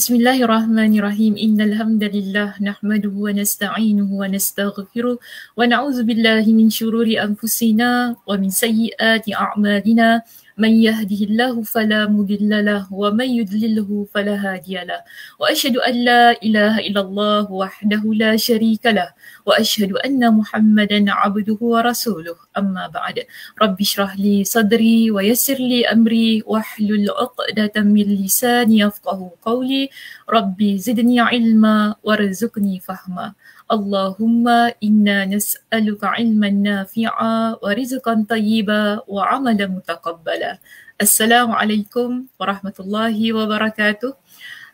بسم الله الرحمن الرحيم إن الحمد لله نحمده ونستعينه ونستغفره ونعوذ بالله من شرور أنفسنا ومن سيئات أعمالنا من يهده الله فلا مضل له ومن يضلله فلا هادي له وأشهد أن لا إله إلا الله وحده لا شريك له وأشهد أن محمدا عبده ورسوله أما بعد رب اشرح لي صدري ويسر لي أمري واحلل عقدة من لساني يفقه قولي ربي زدني علما وارزقني فهما Allahumma inna nas'aluka ilman nafi'a wa rizqan tayyiba wa amalan mutaqabbala. Assalamualaikum warahmatullahi wabarakatuh.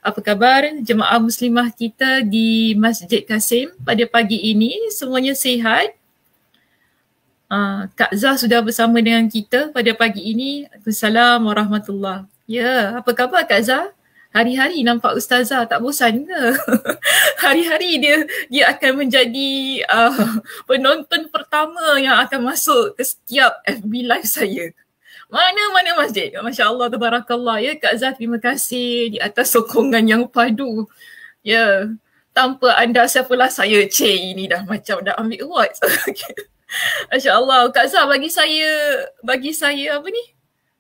Apa khabar jemaah muslimah kita di Masjid Kasim pada pagi ini? Semuanya sihat? Ah, Kak Zah sudah bersama dengan kita pada pagi ini. Assalamualaikum warahmatullahi Ya, yeah. apa khabar Kak Zah? hari-hari nampak ustazah tak bosan ke? hari-hari dia dia akan menjadi uh, penonton pertama yang akan masuk ke setiap FB live saya. Mana-mana masjid. Masya Allah, tabarakallah. Ya, Kak Zah, terima kasih di atas sokongan yang padu. Ya, tanpa anda siapalah saya Che ini dah macam dah ambil awards. Okay. Masya Allah, Kak Zah bagi saya, bagi saya apa ni?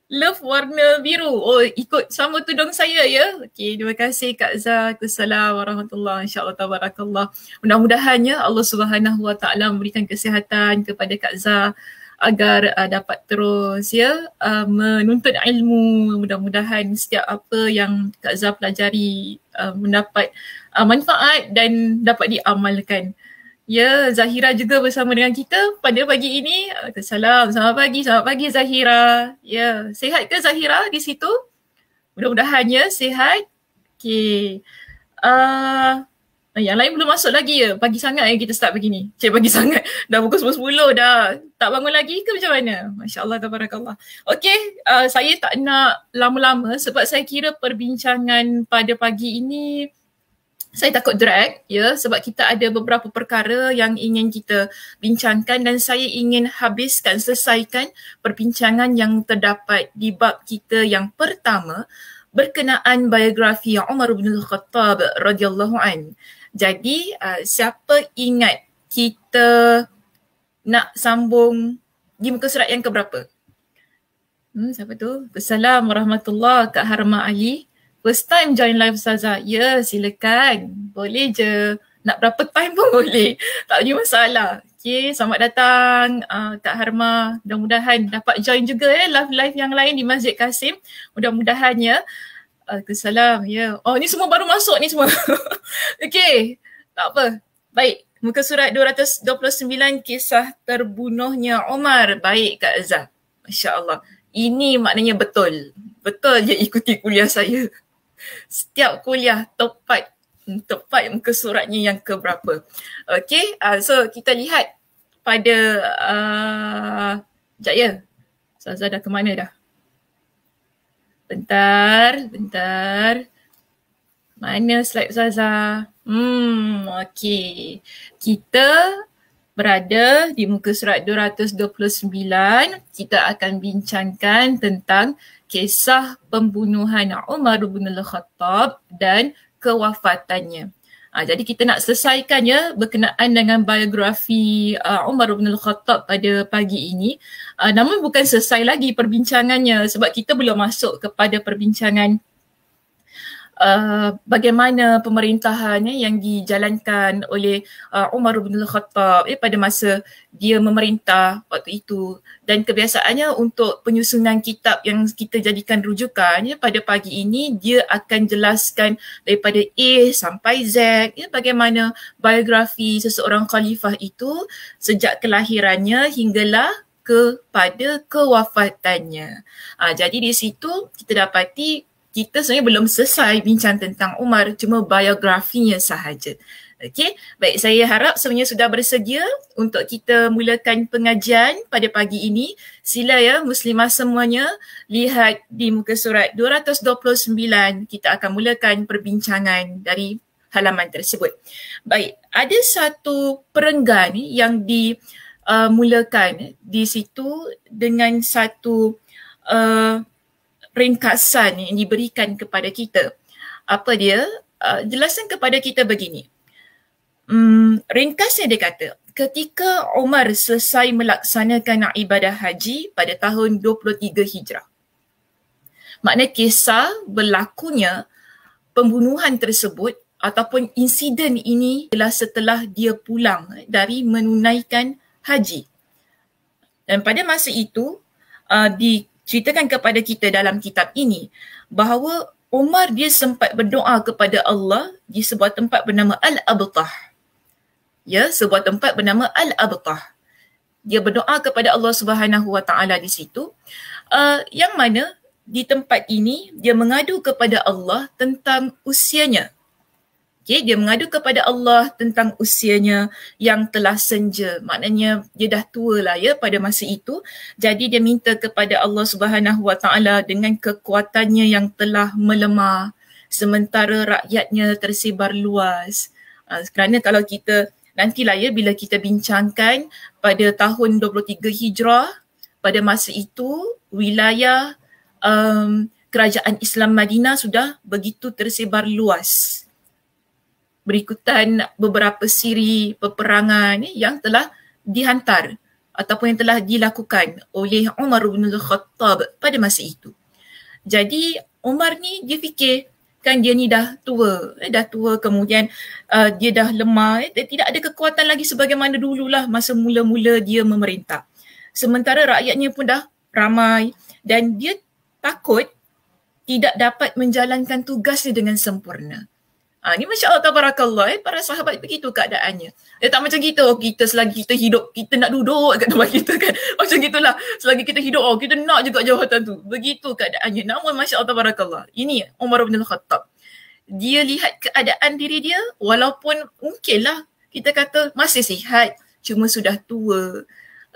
love warna biru. Oh, ikut sama tudung saya ya. Okey, terima kasih Kak Zah. Assalamualaikum warahmatullahi insyaAllah tabarakallah. Mudah-mudahannya Allah Subhanahu Wa Taala memberikan kesihatan kepada Kak Zah agar uh, dapat terus ya uh, menuntut ilmu mudah-mudahan setiap apa yang Kak Zah pelajari uh, mendapat uh, manfaat dan dapat diamalkan. Ya, Zahira juga bersama dengan kita pada pagi ini. Assalamualaikum, selamat pagi, selamat pagi Zahira. Ya, sehat ke Zahira di situ? Mudah-mudahan ya, sehat. Okay. Uh, ah, yang lain belum masuk lagi ya? Pagi sangat yang kita start begini. Cik pagi sangat. Dah pukul 10.10 dah. Tak bangun lagi ke macam mana? Masya Allah, tabarakallah. Okay, uh, ah, saya tak nak lama-lama sebab saya kira perbincangan pada pagi ini saya takut drag ya sebab kita ada beberapa perkara yang ingin kita bincangkan dan saya ingin habiskan selesaikan perbincangan yang terdapat di bab kita yang pertama berkenaan biografi Umar bin Khattab radhiyallahu an. Jadi uh, siapa ingat kita nak sambung di muka surat yang keberapa? Hmm, siapa tu? Assalamualaikum warahmatullahi Kak First time join live Ustazah. Ya, yeah, silakan. Boleh je. Nak berapa time pun boleh. Tak ada masalah. Okay, selamat datang uh, Kak Harma. Mudah-mudahan dapat join juga eh live-live yang lain di Masjid Kasim. Mudah-mudahan ya. Waalaikumsalam. Ya. Yeah. Oh, ni semua baru masuk ni semua. okay. Tak apa. Baik. Muka surat 229 kisah terbunuhnya Omar. Baik Kak Azah. Masya Allah. Ini maknanya betul. Betul je ikuti kuliah saya setiap kuliah tepat tepat muka suratnya yang keberapa. Okey, uh, so kita lihat pada uh, sekejap ya. Saza dah ke mana dah? Bentar, bentar. Mana slide Saza? Hmm, okey. Kita berada di muka surat 229. Kita akan bincangkan tentang kisah pembunuhan Umar bin Al-Khattab dan kewafatannya. Ha, jadi kita nak selesaikannya ya berkenaan dengan biografi uh, Umar bin Al-Khattab pada pagi ini. Uh, namun bukan selesai lagi perbincangannya sebab kita belum masuk kepada perbincangan uh, bagaimana pemerintahannya yang dijalankan oleh uh, Umar bin Al-Khattab eh, pada masa dia memerintah waktu itu dan kebiasaannya untuk penyusunan kitab yang kita jadikan rujukan ya, pada pagi ini dia akan jelaskan daripada A sampai Z ya, bagaimana biografi seseorang khalifah itu sejak kelahirannya hinggalah kepada kewafatannya. Ha, jadi di situ kita dapati kita sebenarnya belum selesai bincang tentang Umar cuma biografinya sahaja. Okey, baik saya harap semuanya sudah bersedia untuk kita mulakan pengajian pada pagi ini. Sila ya muslimah semuanya lihat di muka surat 229 kita akan mulakan perbincangan dari halaman tersebut. Baik, ada satu perenggan yang di uh, mulakan di situ dengan satu uh, ringkasan yang diberikan kepada kita. Apa dia? Uh, jelaskan kepada kita begini. Hmm, ringkasnya dia kata, ketika Umar selesai melaksanakan ibadah haji pada tahun 23 Hijrah. Makna kisah berlakunya pembunuhan tersebut ataupun insiden ini ialah setelah dia pulang dari menunaikan haji. Dan pada masa itu, uh, di ceritakan kepada kita dalam kitab ini bahawa Umar dia sempat berdoa kepada Allah di sebuah tempat bernama Al-Abtah. Ya, sebuah tempat bernama Al-Abtah. Dia berdoa kepada Allah Subhanahu Wa Taala di situ. Uh, yang mana di tempat ini dia mengadu kepada Allah tentang usianya, Okay, dia mengadu kepada Allah tentang usianya yang telah senja. Maknanya dia dah tua lah ya pada masa itu. Jadi dia minta kepada Allah Subhanahu Wa Taala dengan kekuatannya yang telah melemah sementara rakyatnya tersebar luas. Uh, kerana kalau kita nanti lah ya bila kita bincangkan pada tahun 23 Hijrah pada masa itu wilayah um, kerajaan Islam Madinah sudah begitu tersebar luas berikutan beberapa siri peperangan eh, yang telah dihantar ataupun yang telah dilakukan oleh Umar bin Khattab pada masa itu. Jadi Umar ni dia fikir kan dia ni dah tua, eh, dah tua kemudian uh, dia dah lemah, eh, dia tidak ada kekuatan lagi sebagaimana dululah masa mula-mula dia memerintah. Sementara rakyatnya pun dah ramai dan dia takut tidak dapat menjalankan tugasnya dengan sempurna. Ha, ni Masya Allah Tabarakallah eh, para sahabat begitu keadaannya. Dia tak macam kita, oh, kita selagi kita hidup, kita nak duduk kat tempat kita kan. Macam gitulah, selagi kita hidup, oh, kita nak juga jawatan tu. Begitu keadaannya. Namun Masya Allah Tabarakallah, ini Umar bin Al-Khattab. Dia lihat keadaan diri dia, walaupun mungkinlah kita kata masih sihat, cuma sudah tua.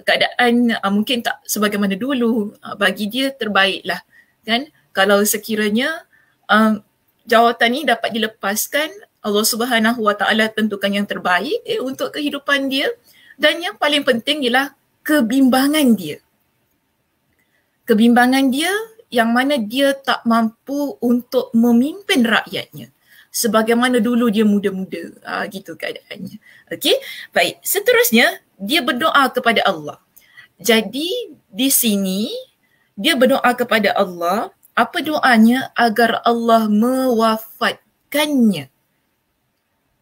Keadaan uh, mungkin tak sebagaimana dulu, uh, bagi dia terbaiklah. Kan? Kalau sekiranya, uh, jawatan ni dapat dilepaskan Allah Subhanahu Wa Taala tentukan yang terbaik eh, untuk kehidupan dia dan yang paling penting ialah kebimbangan dia. Kebimbangan dia yang mana dia tak mampu untuk memimpin rakyatnya sebagaimana dulu dia muda-muda ha, gitu keadaannya. Okey. Baik, seterusnya dia berdoa kepada Allah. Jadi di sini dia berdoa kepada Allah apa doanya agar Allah mewafatkannya.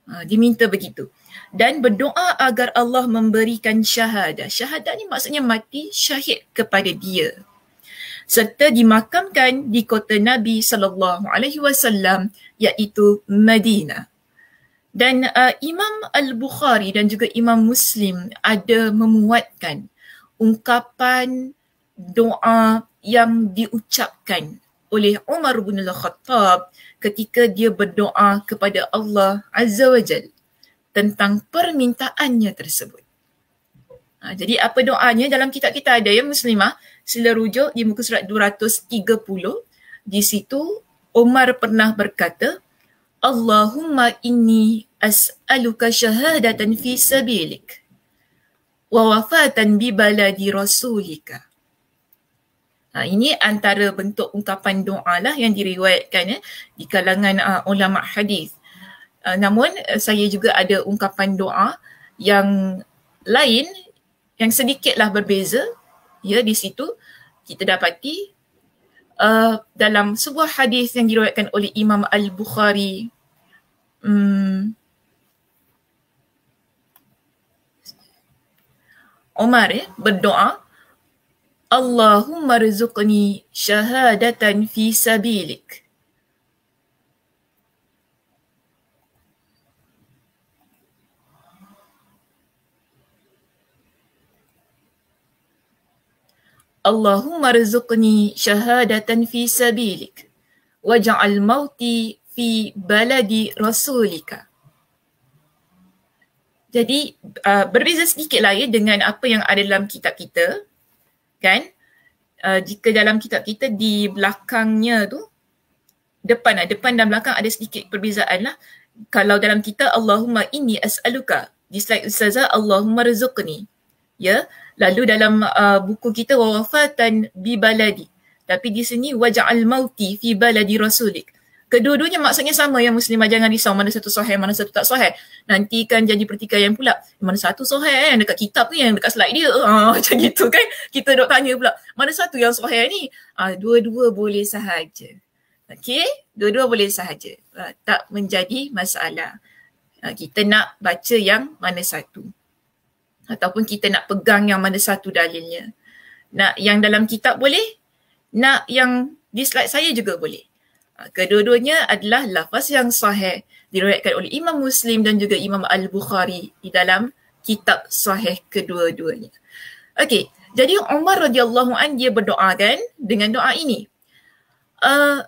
Ha, dia minta begitu. Dan berdoa agar Allah memberikan syahadah. Syahadah ni maksudnya mati syahid kepada dia. Serta dimakamkan di kota Nabi SAW iaitu Madinah. Dan uh, Imam Al-Bukhari dan juga Imam Muslim ada memuatkan ungkapan doa yang diucapkan oleh Umar bin Al-Khattab ketika dia berdoa kepada Allah Azza wa Jal tentang permintaannya tersebut. Ha, jadi apa doanya dalam kitab kita ada ya Muslimah sila rujuk di muka surat 230 di situ Umar pernah berkata Allahumma inni as'aluka shahadatan fi sabilik wa wafatan bi baladi rasulika Ha, ini antara bentuk ungkapan doa lah yang diriwayatkan eh, di kalangan uh, ulama hadis. Uh, namun eh, saya juga ada ungkapan doa yang lain yang sedikitlah berbeza ya di situ kita dapati uh, dalam sebuah hadis yang diriwayatkan oleh Imam Al-Bukhari hmm, Umar eh, berdoa Allahumma rizqni shahadatan fi sabilik. Allahumma rizqni shahadatan fi sabilik waj'al mauti fi baladi rasulika. Jadi uh, berbeza sedikitlah ya dengan apa yang ada dalam kitab kita kan uh, jika dalam kitab kita di belakangnya tu depan lah, depan dan belakang ada sedikit perbezaan lah kalau dalam kita Allahumma inni as'aluka di slide ustazah Allahumma rizukni ya lalu dalam uh, buku kita wafatan bi baladi tapi di sini waj'al mauti fi baladi rasulik Kedua-duanya maksudnya sama yang muslimah jangan risau mana satu sahih mana satu tak sahih. kan janji pertikaian pula. Mana satu sahih eh, yang dekat kitab tu yang dekat slide dia. Ah, macam gitu kan. Kita dok tanya pula. Mana satu yang sahih ni? Ah, dua-dua boleh sahaja. Okay? Dua-dua boleh sahaja. Ah, tak menjadi masalah. Ah, kita nak baca yang mana satu. Ataupun kita nak pegang yang mana satu dalilnya. Nak yang dalam kitab boleh? Nak yang di slide saya juga boleh. Kedua-duanya adalah lafaz yang sahih diriwayatkan oleh Imam Muslim dan juga Imam Al-Bukhari di dalam kitab sahih kedua-duanya. Okey, jadi Umar radhiyallahu an dia berdoa kan dengan doa ini. Uh,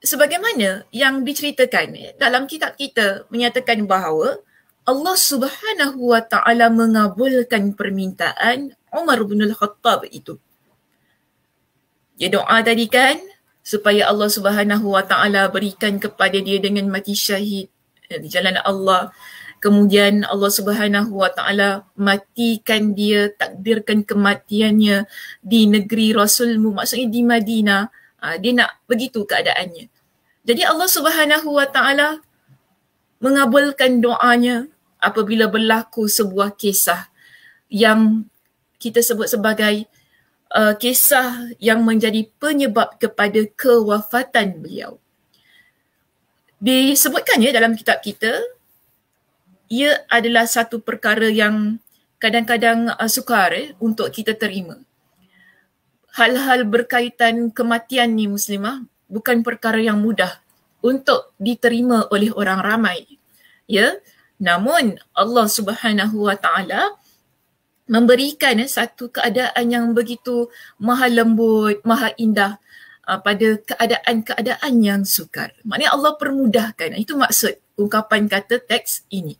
sebagaimana yang diceritakan dalam kitab kita menyatakan bahawa Allah Subhanahu wa taala mengabulkan permintaan Umar bin Al-Khattab itu. Dia doa tadi kan, supaya Allah Subhanahu Wa Taala berikan kepada dia dengan mati syahid eh, di jalan Allah. Kemudian Allah Subhanahu Wa Taala matikan dia, takdirkan kematiannya di negeri Rasulmu, maksudnya di Madinah. Ah, dia nak begitu keadaannya. Jadi Allah Subhanahu Wa Taala mengabulkan doanya apabila berlaku sebuah kisah yang kita sebut sebagai uh, kisah yang menjadi penyebab kepada kewafatan beliau. Disebutkannya dalam kitab kita, ia adalah satu perkara yang kadang-kadang uh, sukar eh, untuk kita terima. Hal-hal berkaitan kematian ni muslimah bukan perkara yang mudah untuk diterima oleh orang ramai. Ya, namun Allah Subhanahu Wa Taala memberikan eh, satu keadaan yang begitu maha lembut, maha indah uh, pada keadaan-keadaan yang sukar. Maknanya Allah permudahkan. Itu maksud ungkapan kata teks ini.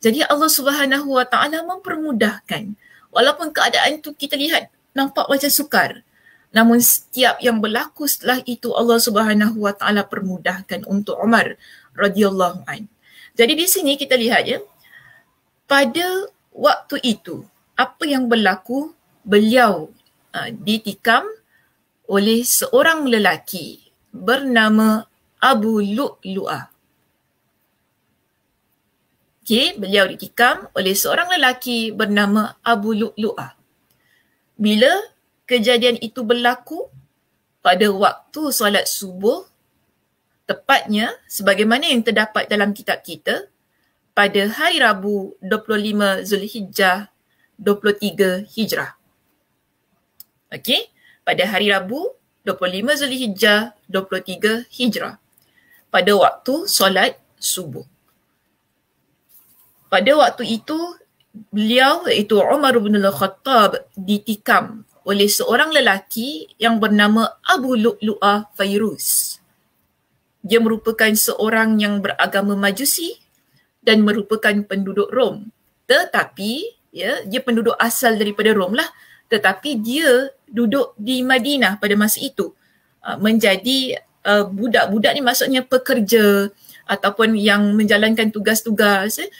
Jadi Allah Subhanahu Wa Taala mempermudahkan. Walaupun keadaan itu kita lihat nampak macam sukar. Namun setiap yang berlaku setelah itu Allah Subhanahu Wa Taala permudahkan untuk Umar radhiyallahu an. Jadi di sini kita lihat ya pada waktu itu apa yang berlaku beliau uh, ditikam oleh seorang lelaki bernama Abu Lu'lu'a. Okay, beliau ditikam oleh seorang lelaki bernama Abu Lu'lu'a. Bila kejadian itu berlaku pada waktu solat subuh, tepatnya sebagaimana yang terdapat dalam kitab kita, pada hari Rabu 25 Zulhijjah 23 Hijrah. Okey, pada hari Rabu 25 Zulhijjah 23 Hijrah. Pada waktu solat subuh. Pada waktu itu beliau iaitu Umar bin Al-Khattab ditikam oleh seorang lelaki yang bernama Abu Lu'lu'ah Fairuz. Dia merupakan seorang yang beragama majusi dan merupakan penduduk Rom. Tetapi ya dia penduduk asal daripada Rom lah tetapi dia duduk di Madinah pada masa itu ah, menjadi uh, budak-budak ni maksudnya pekerja ataupun yang menjalankan tugas-tugas eh,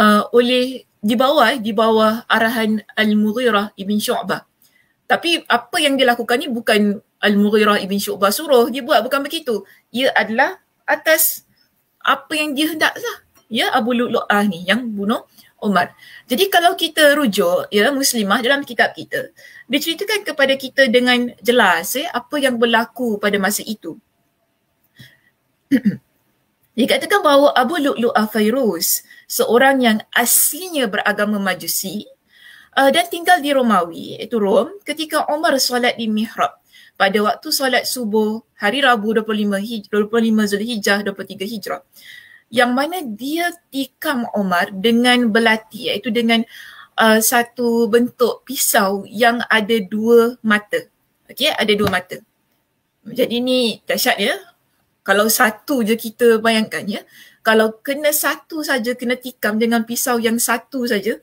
uh, oleh di bawah di bawah arahan Al-Mughirah ibn Syu'bah tapi apa yang dia lakukan ni bukan Al-Mughirah ibn Syu'bah suruh dia buat bukan begitu ia adalah atas apa yang dia hendak lah ya Abu Lu'lu'ah ni yang bunuh Umar jadi kalau kita rujuk ya muslimah dalam kitab kita, diceritakan kepada kita dengan jelas ya apa yang berlaku pada masa itu. Dia katakan bahawa Abu Lu'lu Afairus, seorang yang aslinya beragama Majusi uh, dan tinggal di Romawi, iaitu Rom, ketika Umar solat di mihrab pada waktu solat subuh hari Rabu 25, 25 Zulhijjah 23 Hijrah yang mana dia tikam Omar dengan belati iaitu dengan uh, satu bentuk pisau yang ada dua mata. Okey, ada dua mata. Jadi ni dahsyat ya. Kalau satu je kita bayangkan ya. Kalau kena satu saja kena tikam dengan pisau yang satu saja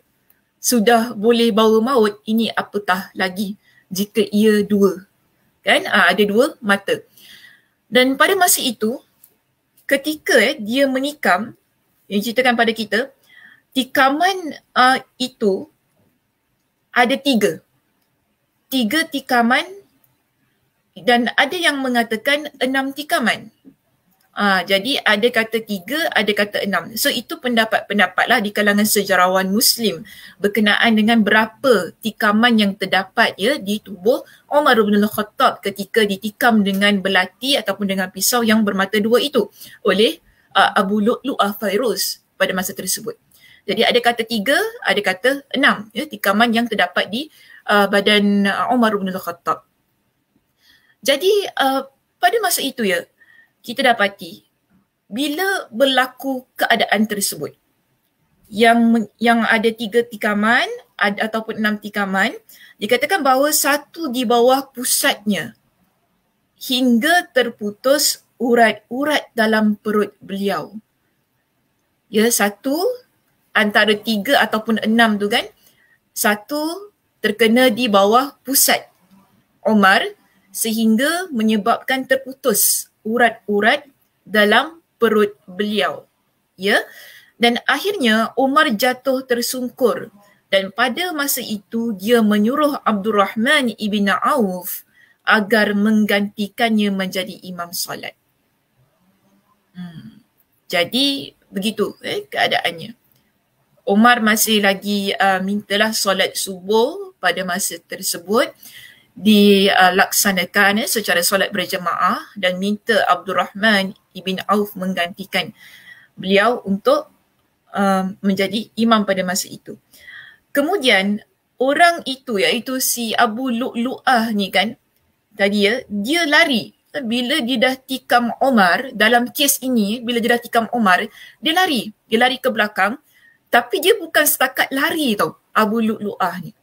sudah boleh bawa maut ini apatah lagi jika ia dua. Kan? Ha, ada dua mata. Dan pada masa itu ketika eh, dia menikam yang ceritakan pada kita tikaman uh, itu ada tiga tiga tikaman dan ada yang mengatakan enam tikaman Ha, jadi ada kata tiga, ada kata enam. So itu pendapat-pendapat lah di kalangan sejarawan Muslim berkenaan dengan berapa tikaman yang terdapat ya di tubuh Omar bin Al-Khattab ketika ditikam dengan belati ataupun dengan pisau yang bermata dua itu oleh uh, Abu Lu'lu Al-Fairuz pada masa tersebut. Jadi ada kata tiga, ada kata enam ya, tikaman yang terdapat di uh, badan Omar bin Al-Khattab. Jadi uh, pada masa itu ya, kita dapati bila berlaku keadaan tersebut yang yang ada tiga tikaman ada, ataupun enam tikaman dikatakan bahawa satu di bawah pusatnya hingga terputus urat-urat dalam perut beliau. Ya, satu antara tiga ataupun enam tu kan, satu terkena di bawah pusat Omar sehingga menyebabkan terputus urat-urat dalam perut beliau. Ya. Dan akhirnya Umar jatuh tersungkur dan pada masa itu dia menyuruh Abdul Rahman ibn Auf agar menggantikannya menjadi imam solat. Hmm. Jadi begitu eh, keadaannya. Umar masih lagi uh, mintalah solat subuh pada masa tersebut dilaksanakan eh, secara solat berjemaah dan minta Abdul Rahman Ibn Auf menggantikan beliau untuk um, menjadi imam pada masa itu. Kemudian orang itu iaitu si Abu Lu'lu'ah ni kan tadi ya, dia lari bila dia dah tikam Omar dalam kes ini, bila dia dah tikam Omar, dia lari. Dia lari ke belakang tapi dia bukan setakat lari tau Abu Lu'lu'ah ni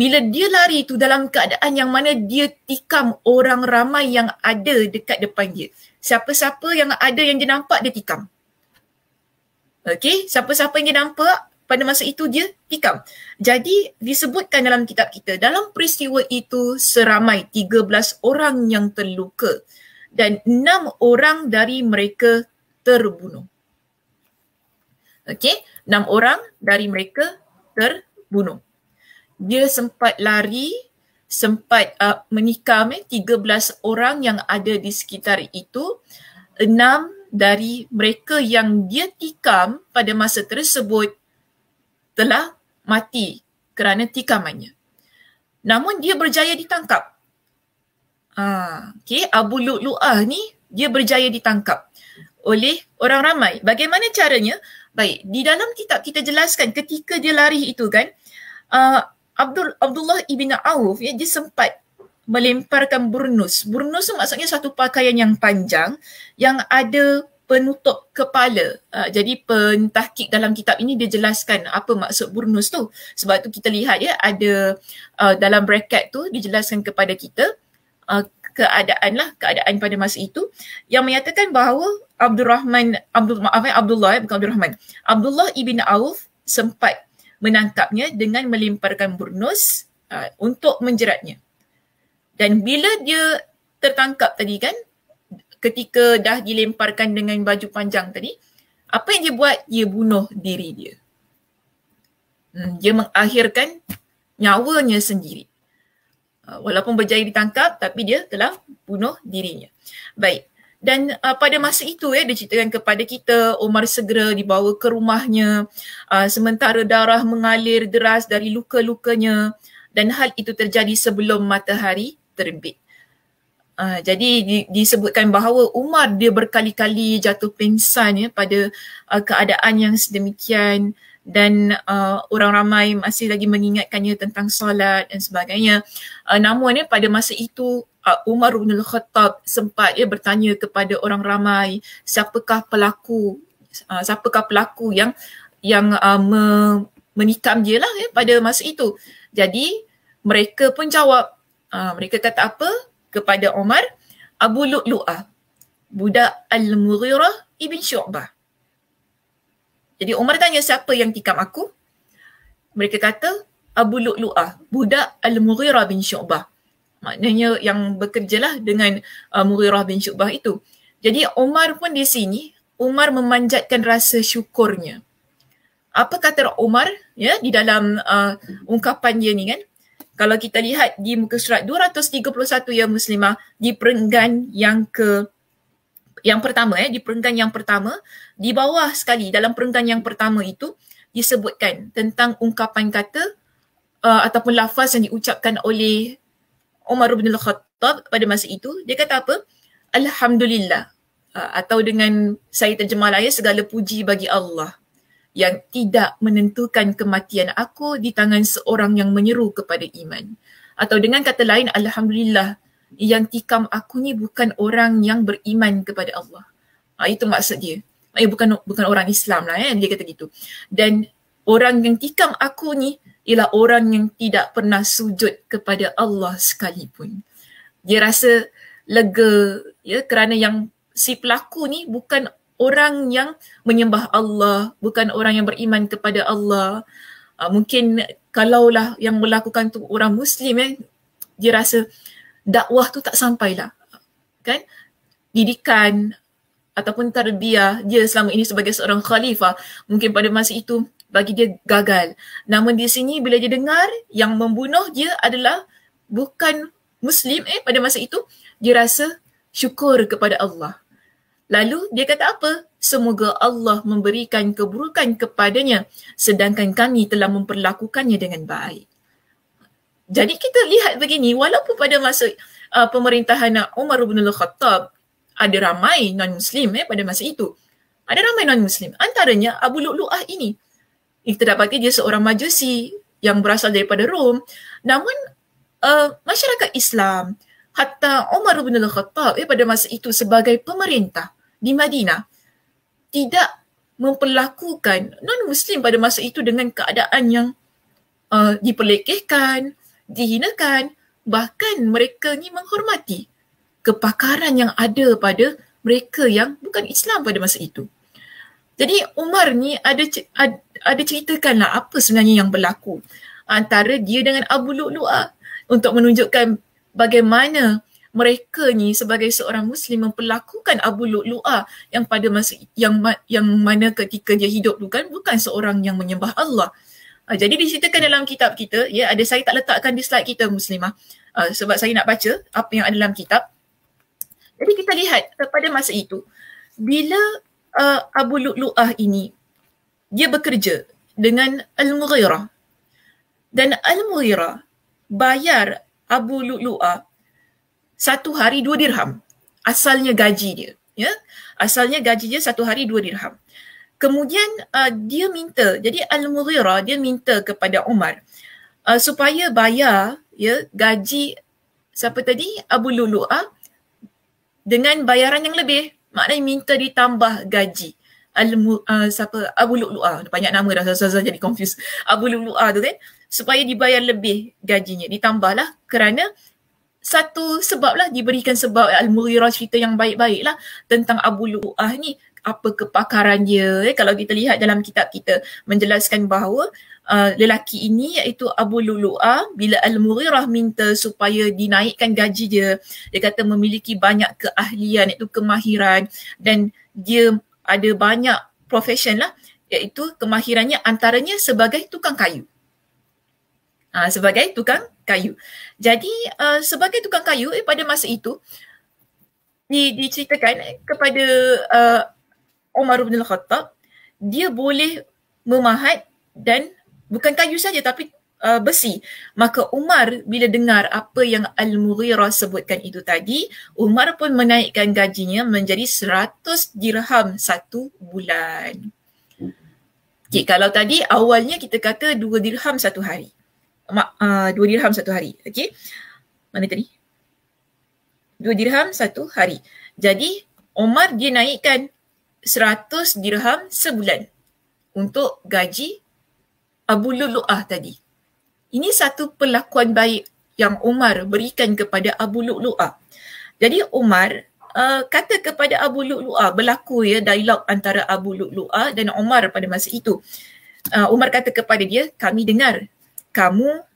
bila dia lari tu dalam keadaan yang mana dia tikam orang ramai yang ada dekat depan dia. Siapa-siapa yang ada yang dia nampak dia tikam. Okey, siapa-siapa yang dia nampak pada masa itu dia tikam. Jadi disebutkan dalam kitab kita dalam peristiwa itu seramai 13 orang yang terluka dan 6 orang dari mereka terbunuh. Okey, 6 orang dari mereka terbunuh dia sempat lari sempat uh, menikam eh, 13 orang yang ada di sekitar itu enam dari mereka yang dia tikam pada masa tersebut telah mati kerana tikamannya namun dia berjaya ditangkap ha okey Abu Luah ni dia berjaya ditangkap oleh orang ramai bagaimana caranya baik di dalam kitab kita jelaskan ketika dia lari itu kan uh, Abdul Abdullah ibn Auf ya dia sempat melemparkan burnus. Burnus tu maksudnya satu pakaian yang panjang yang ada penutup kepala. Uh, jadi pentahkik dalam kitab ini dia jelaskan apa maksud burnus tu. Sebab tu kita lihat ya ada uh, dalam bracket tu dijelaskan kepada kita uh, keadaan lah keadaan pada masa itu yang menyatakan bahawa Abdul Rahman Abdul maaf eh, Abdullah eh, bukan Abdul Rahman. Abdullah ibn Auf sempat menangkapnya dengan melimparkan burnus uh, untuk menjeratnya. Dan bila dia tertangkap tadi kan, ketika dah dilemparkan dengan baju panjang tadi, apa yang dia buat? Dia bunuh diri dia. Hmm, dia mengakhirkan nyawanya sendiri. Uh, walaupun berjaya ditangkap, tapi dia telah bunuh dirinya. Baik dan uh, pada masa itu ya eh, dia ceritakan kepada kita Umar segera dibawa ke rumahnya uh, sementara darah mengalir deras dari luka-lukanya dan hal itu terjadi sebelum matahari terbit. Uh, jadi di, disebutkan bahawa Umar dia berkali-kali jatuh pingsan ya pada uh, keadaan yang sedemikian dan uh, orang ramai masih lagi mengingatkannya tentang solat dan sebagainya. Uh, namun ya pada masa itu uh, Umar bin Khattab sempat ya bertanya kepada orang ramai siapakah pelaku uh, siapakah pelaku yang yang uh, me, menikam dia lah ya, pada masa itu. Jadi mereka pun jawab uh, mereka kata apa kepada Omar Abu Lu'lu'ah budak Al-Murirah ibn Syu'bah. Jadi Omar tanya siapa yang tikam aku? Mereka kata Abu Lu'lu'ah budak Al-Murirah bin Syu'bah maknanya yang bekerjalah dengan uh, Murirah bin Syubah itu. Jadi Umar pun di sini, Umar memanjatkan rasa syukurnya. Apa kata Umar ya di dalam uh, ungkapan dia ni kan? Kalau kita lihat di muka surat 231 ya muslimah di perenggan yang ke yang pertama eh di perenggan yang pertama di bawah sekali dalam perenggan yang pertama itu disebutkan tentang ungkapan kata uh, ataupun lafaz yang diucapkan oleh Umar bin Al-Khattab pada masa itu dia kata apa? Alhamdulillah ha, atau dengan saya terjemah lain ya, segala puji bagi Allah yang tidak menentukan kematian aku di tangan seorang yang menyeru kepada iman atau dengan kata lain alhamdulillah yang tikam aku ni bukan orang yang beriman kepada Allah. Ha, itu maksud dia. Eh, bukan bukan orang Islam lah eh dia kata gitu. Dan orang yang tikam aku ni ialah orang yang tidak pernah sujud kepada Allah sekalipun. Dia rasa lega ya kerana yang si pelaku ni bukan orang yang menyembah Allah, bukan orang yang beriman kepada Allah. Uh, mungkin kalaulah yang melakukan tu orang muslim eh dia rasa dakwah tu tak sampailah. Kan? Didikan ataupun tarbiyah dia selama ini sebagai seorang khalifah mungkin pada masa itu bagi dia gagal. Namun di sini bila dia dengar yang membunuh dia adalah bukan Muslim eh pada masa itu dia rasa syukur kepada Allah. Lalu dia kata apa? Semoga Allah memberikan keburukan kepadanya sedangkan kami telah memperlakukannya dengan baik. Jadi kita lihat begini walaupun pada masa uh, pemerintahan Umar bin Al-Khattab ada ramai non-Muslim eh, pada masa itu. Ada ramai non-Muslim. Antaranya Abu Lu'lu'ah ini yang kita dapati dia seorang majusi yang berasal daripada Rom. Namun uh, masyarakat Islam hatta Umar bin Al-Khattab eh, pada masa itu sebagai pemerintah di Madinah tidak memperlakukan non-Muslim pada masa itu dengan keadaan yang uh, eh, diperlekehkan, dihinakan, bahkan mereka ni menghormati kepakaran yang ada pada mereka yang bukan Islam pada masa itu. Jadi Umar ni ada ada ceritakanlah apa sebenarnya yang berlaku antara dia dengan Abu Lu'lu'a untuk menunjukkan bagaimana mereka ni sebagai seorang muslim memperlakukan Abu Lu'lu'a yang pada masa yang yang mana ketika dia hidup tu kan bukan seorang yang menyembah Allah. Ah, jadi diceritakan dalam kitab kita ya ada saya tak letakkan di slide kita muslimah. Ah, sebab saya nak baca apa yang ada dalam kitab. Jadi kita lihat pada masa itu bila uh, Abu Lu'lu'ah ini dia bekerja dengan Al-Mughirah dan Al-Mughirah bayar Abu Lu'lu'ah satu hari dua dirham asalnya gaji dia ya asalnya gaji dia satu hari dua dirham kemudian uh, dia minta jadi Al-Mughirah dia minta kepada Umar uh, supaya bayar ya gaji siapa tadi Abu Lu'lu'ah dengan bayaran yang lebih maknanya minta ditambah gaji al uh, siapa Abu Lu'lu'ah banyak nama dah saya jadi confused Abu Lu'lu'ah tu kan supaya dibayar lebih gajinya ditambahlah kerana satu sebablah diberikan sebab Al-Mughirah cerita yang baik-baik lah tentang Abu Lu'ah ni apa kepakaran dia eh, kalau kita lihat dalam kitab kita menjelaskan bahawa Uh, lelaki ini iaitu Abu Lulu'a bila Al-Murirah minta supaya dinaikkan gaji dia dia kata memiliki banyak keahlian iaitu kemahiran dan dia ada banyak profession lah iaitu kemahirannya antaranya sebagai tukang kayu ha, sebagai tukang kayu jadi uh, sebagai tukang kayu eh, pada masa itu di, diceritakan eh, kepada uh, Umar bin Al-Khattab dia boleh memahat dan bukan kayu saja tapi uh, besi maka Umar bila dengar apa yang Al-Mughirah sebutkan itu tadi Umar pun menaikkan gajinya menjadi 100 dirham satu bulan Okay, hmm. kalau tadi awalnya kita kata dua dirham satu hari. Mak, uh, dua dirham satu hari. okey? Mana tadi? Dua dirham satu hari. Jadi Umar dia naikkan seratus dirham sebulan untuk gaji Abu Lu'lu'ah tadi. Ini satu perlakuan baik yang Umar berikan kepada Abu Lu'lu'ah. Jadi Umar uh, kata kepada Abu Lu'lu'ah berlaku ya dialog antara Abu Lu'lu'ah dan Umar pada masa itu. Uh, Umar kata kepada dia, kami dengar kamu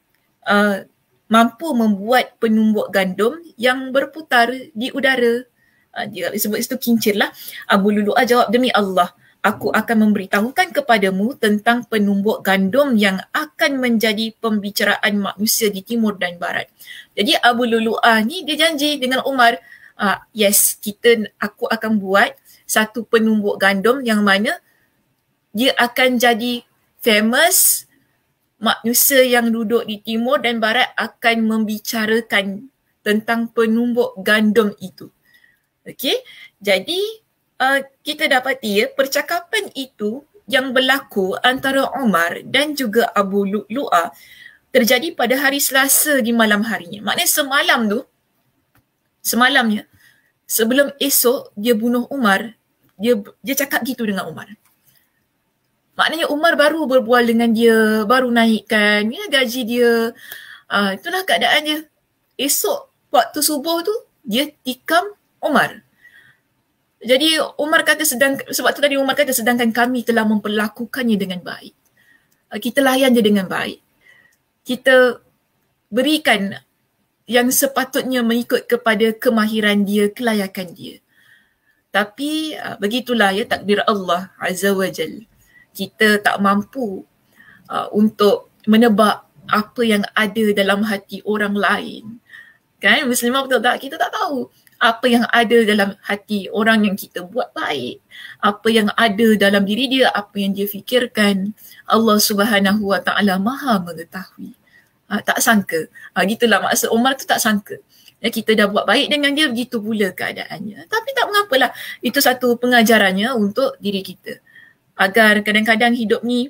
uh, mampu membuat penumbuk gandum yang berputar di udara. Uh, dia sebut itu kincir lah. Abu Lu'lu'ah jawab demi Allah aku akan memberitahukan kepadamu tentang penumbuk gandum yang akan menjadi pembicaraan manusia di timur dan barat. Jadi Abu Lulu'ah ni dia janji dengan Umar, ah, yes, kita aku akan buat satu penumbuk gandum yang mana dia akan jadi famous manusia yang duduk di timur dan barat akan membicarakan tentang penumbuk gandum itu. Okey. Jadi uh, kita dapati ya percakapan itu yang berlaku antara Omar dan juga Abu Lu'lu'a terjadi pada hari Selasa di malam harinya. Maknanya semalam tu, semalamnya, sebelum esok dia bunuh Umar, dia dia cakap gitu dengan Umar. Maknanya Umar baru berbual dengan dia, baru naikkan ya, gaji dia. Uh, itulah keadaan dia. Esok waktu subuh tu, dia tikam Umar. Jadi Umar kata sedang sebab tu tadi Umar kata sedangkan kami telah memperlakukannya dengan baik. Ah, kita layan dia dengan baik. Kita berikan yang sepatutnya mengikut kepada kemahiran dia, kelayakan dia. Tapi ah, begitulah ya takdir Allah Azza wa Jal. Kita tak mampu uh, untuk menebak apa yang ada dalam hati orang lain. Kan? Muslimah betul tak? Kita tak tahu apa yang ada dalam hati orang yang kita buat baik, apa yang ada dalam diri dia, apa yang dia fikirkan, Allah Subhanahu Wa Taala Maha mengetahui. Ha, tak sangka. Ha, gitulah maksud Umar tu tak sangka. Ya, kita dah buat baik dengan dia begitu pula keadaannya. Tapi tak mengapalah. Itu satu pengajarannya untuk diri kita. Agar kadang-kadang hidup ni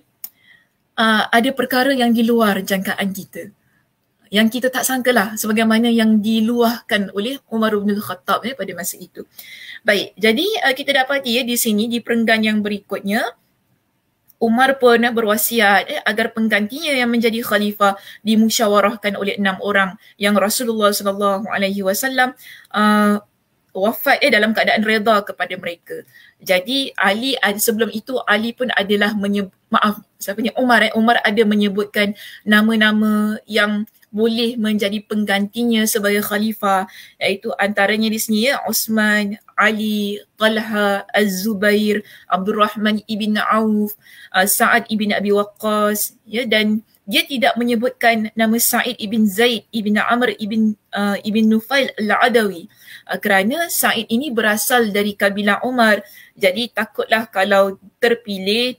uh, ada perkara yang di luar jangkaan kita yang kita tak sangka lah sebagaimana yang diluahkan oleh Umar bin Khattab ya, pada masa itu. Baik, jadi uh, kita dapati ya di sini di perenggan yang berikutnya Umar pernah berwasiat eh, agar penggantinya yang menjadi khalifah dimusyawarahkan oleh enam orang yang Rasulullah sallallahu uh, alaihi wasallam wafat eh dalam keadaan reda kepada mereka. Jadi Ali sebelum itu Ali pun adalah menye- maaf siapa ni Umar eh Umar ada menyebutkan nama-nama yang boleh menjadi penggantinya sebagai khalifah iaitu antaranya di sini ya Osman, Ali, Talha, Az-Zubair, Abdul Rahman ibn Auf, uh, Sa'ad ibn Abi Waqqas ya dan dia tidak menyebutkan nama Sa'id ibn Zaid ibn Amr ibn uh, ibn Nufail al-Adawi uh, kerana Sa'id ini berasal dari kabilah Umar jadi takutlah kalau terpilih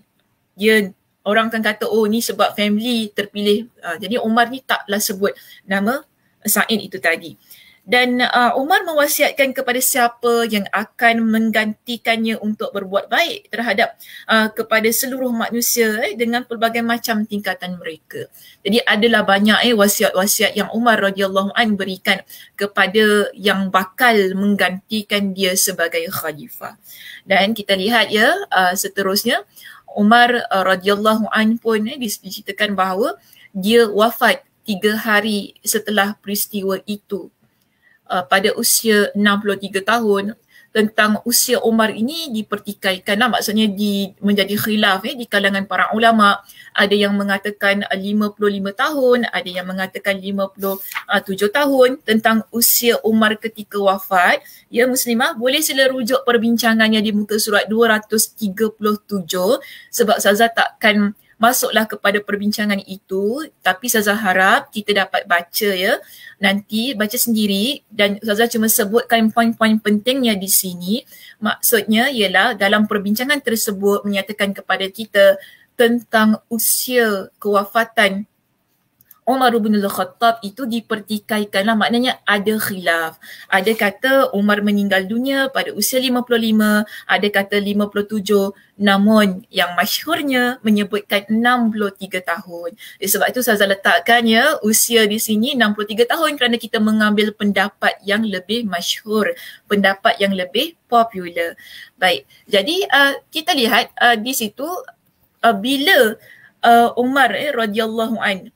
dia orang akan kata oh ni sebab family terpilih uh, jadi Umar ni taklah sebut nama Sa'id itu tadi dan uh, ah, Umar mewasiatkan kepada siapa yang akan menggantikannya untuk berbuat baik terhadap uh, kepada seluruh manusia eh, dengan pelbagai macam tingkatan mereka. Jadi adalah banyak eh wasiat-wasiat yang Umar radhiyallahu an berikan kepada yang bakal menggantikan dia sebagai khalifah. Dan kita lihat ya uh, seterusnya Umar uh, eh, radhiyallahu an pun eh, diceritakan bahawa dia wafat tiga hari setelah peristiwa itu uh, pada usia 63 tahun tentang usia Umar ini dipertikaikan lah. maksudnya di menjadi khilaf eh di kalangan para ulama ada yang mengatakan 55 eh, tahun ada yang mengatakan 57 tahun tentang usia Umar ketika wafat ya muslimah boleh sila rujuk perbincangannya di muka surat 237 sebab saza takkan masuklah kepada perbincangan itu tapi Saza harap kita dapat baca ya nanti baca sendiri dan Saza cuma sebutkan poin-poin pentingnya di sini maksudnya ialah dalam perbincangan tersebut menyatakan kepada kita tentang usia kewafatan Umar bin Al-Khattab itu dipertikaikan lah maknanya ada khilaf. Ada kata Umar meninggal dunia pada usia 55, ada kata 57 namun yang masyhurnya menyebutkan 63 tahun. sebab itu saya letakkan ya usia di sini 63 tahun kerana kita mengambil pendapat yang lebih masyhur, pendapat yang lebih popular. Baik, jadi uh, kita lihat uh, di situ uh, bila Uh, Umar eh, radhiyallahu anhu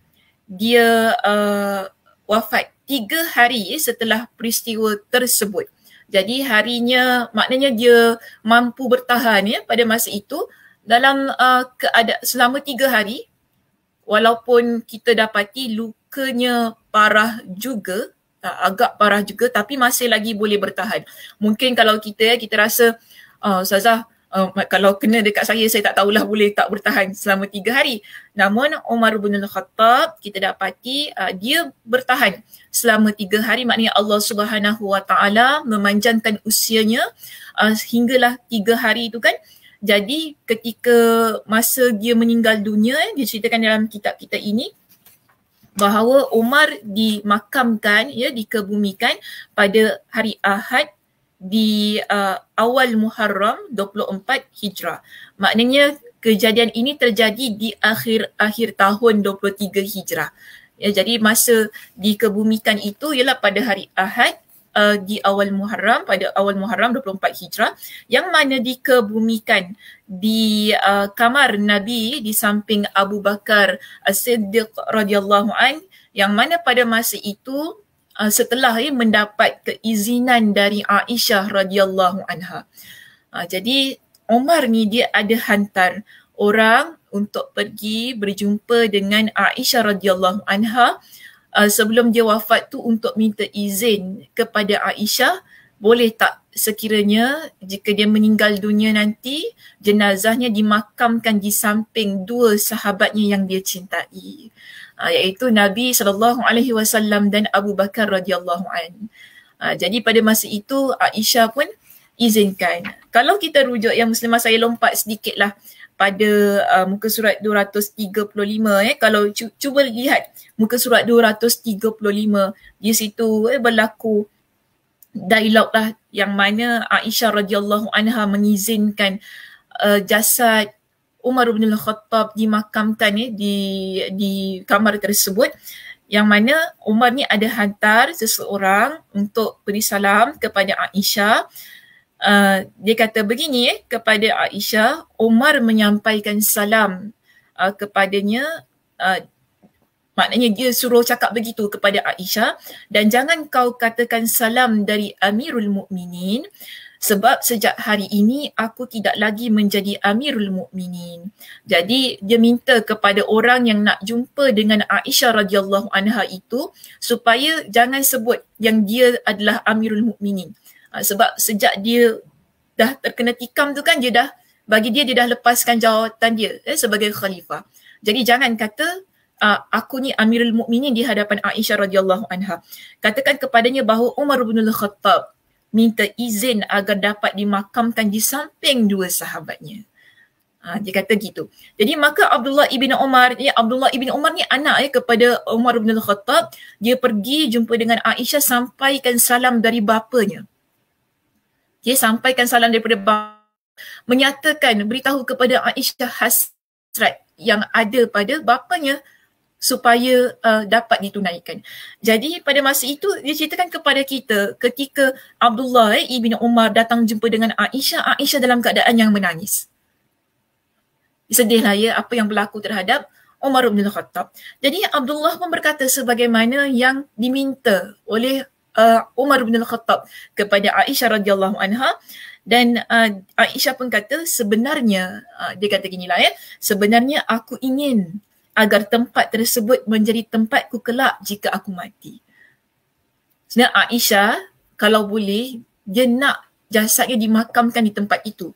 dia uh, wafat tiga hari setelah peristiwa tersebut. Jadi harinya maknanya dia mampu bertahan ya pada masa itu dalam uh, keadaan selama tiga hari walaupun kita dapati lukanya parah juga uh, agak parah juga tapi masih lagi boleh bertahan. Mungkin kalau kita ya kita rasa uh, Ustazah um, kalau kena dekat saya saya tak tahulah boleh tak bertahan selama tiga hari namun Umar bin Al-Khattab kita dapati uh, dia bertahan selama tiga hari maknanya Allah Subhanahu Wa Taala memanjangkan usianya uh, hinggalah tiga hari itu kan jadi ketika masa dia meninggal dunia dia ceritakan dalam kitab kita ini bahawa Umar dimakamkan ya dikebumikan pada hari Ahad di uh, awal Muharram 24 Hijrah. Maknanya kejadian ini terjadi di akhir-akhir tahun 23 Hijrah. Ya, jadi masa dikebumikan itu ialah pada hari Ahad uh, di awal Muharram, pada awal Muharram 24 Hijrah yang mana dikebumikan di uh, kamar Nabi di samping Abu Bakar As-Siddiq radhiyallahu an yang mana pada masa itu Ah, setelah ya, mendapat keizinan dari Aisyah radhiyallahu anha. Ah, jadi Omar ni dia ada hantar orang untuk pergi berjumpa dengan Aisyah radhiyallahu anha ah, sebelum dia wafat tu untuk minta izin kepada Aisyah boleh tak sekiranya jika dia meninggal dunia nanti jenazahnya dimakamkan di samping dua sahabatnya yang dia cintai. Ah, iaitu Nabi sallallahu alaihi wasallam dan Abu Bakar radhiyallahu an. Ah, jadi pada masa itu Aisyah pun izinkan. Kalau kita rujuk yang muslimah saya lompat sedikitlah pada uh, muka surat 235 eh kalau cu- cuba lihat muka surat 235 di situ eh, berlaku dialog lah yang mana Aisyah radhiyallahu anha mengizinkan uh, jasad Umar bin Al-Khattab dimakamkan ya, di di kamar tersebut yang mana Umar ni ada hantar seseorang untuk beri salam kepada Aisyah. Uh, dia kata begini eh, kepada Aisyah, Umar menyampaikan salam uh, kepadanya. Uh, maknanya dia suruh cakap begitu kepada Aisyah. Dan jangan kau katakan salam dari Amirul Mukminin sebab sejak hari ini aku tidak lagi menjadi Amirul Mukminin. Jadi dia minta kepada orang yang nak jumpa dengan Aisyah radhiyallahu anha itu supaya jangan sebut yang dia adalah Amirul Mukminin. Ha, sebab sejak dia dah terkena tikam tu kan dia dah bagi dia dia dah lepaskan jawatan dia eh, sebagai khalifah. Jadi jangan kata Uh, aku ni Amirul Mukminin di hadapan Aisyah radhiyallahu anha. Katakan kepadanya bahawa Umar bin Al-Khattab minta izin agar dapat dimakamkan di samping dua sahabatnya. Ha, dia kata gitu. Jadi maka Abdullah ibn Umar, ya Abdullah ibn Umar ni anak ya kepada Umar bin Al-Khattab, dia pergi jumpa dengan Aisyah sampaikan salam dari bapanya. Dia sampaikan salam daripada bapa menyatakan beritahu kepada Aisyah hasrat yang ada pada bapanya supaya uh, dapat ditunaikan. Jadi pada masa itu dia ceritakan kepada kita ketika Abdullah eh, ibn Umar datang jumpa dengan Aisyah, Aisyah dalam keadaan yang menangis. Sedihlah ya apa yang berlaku terhadap Umar bin Khattab. Jadi Abdullah pun berkata sebagaimana yang diminta oleh uh, Umar bin Khattab kepada Aisyah radhiyallahu anha dan uh, Aisyah pun kata sebenarnya uh, dia kata ginilah ya sebenarnya aku ingin agar tempat tersebut menjadi tempatku kelak jika aku mati. Sebenarnya Aisyah kalau boleh dia nak jasadnya dimakamkan di tempat itu.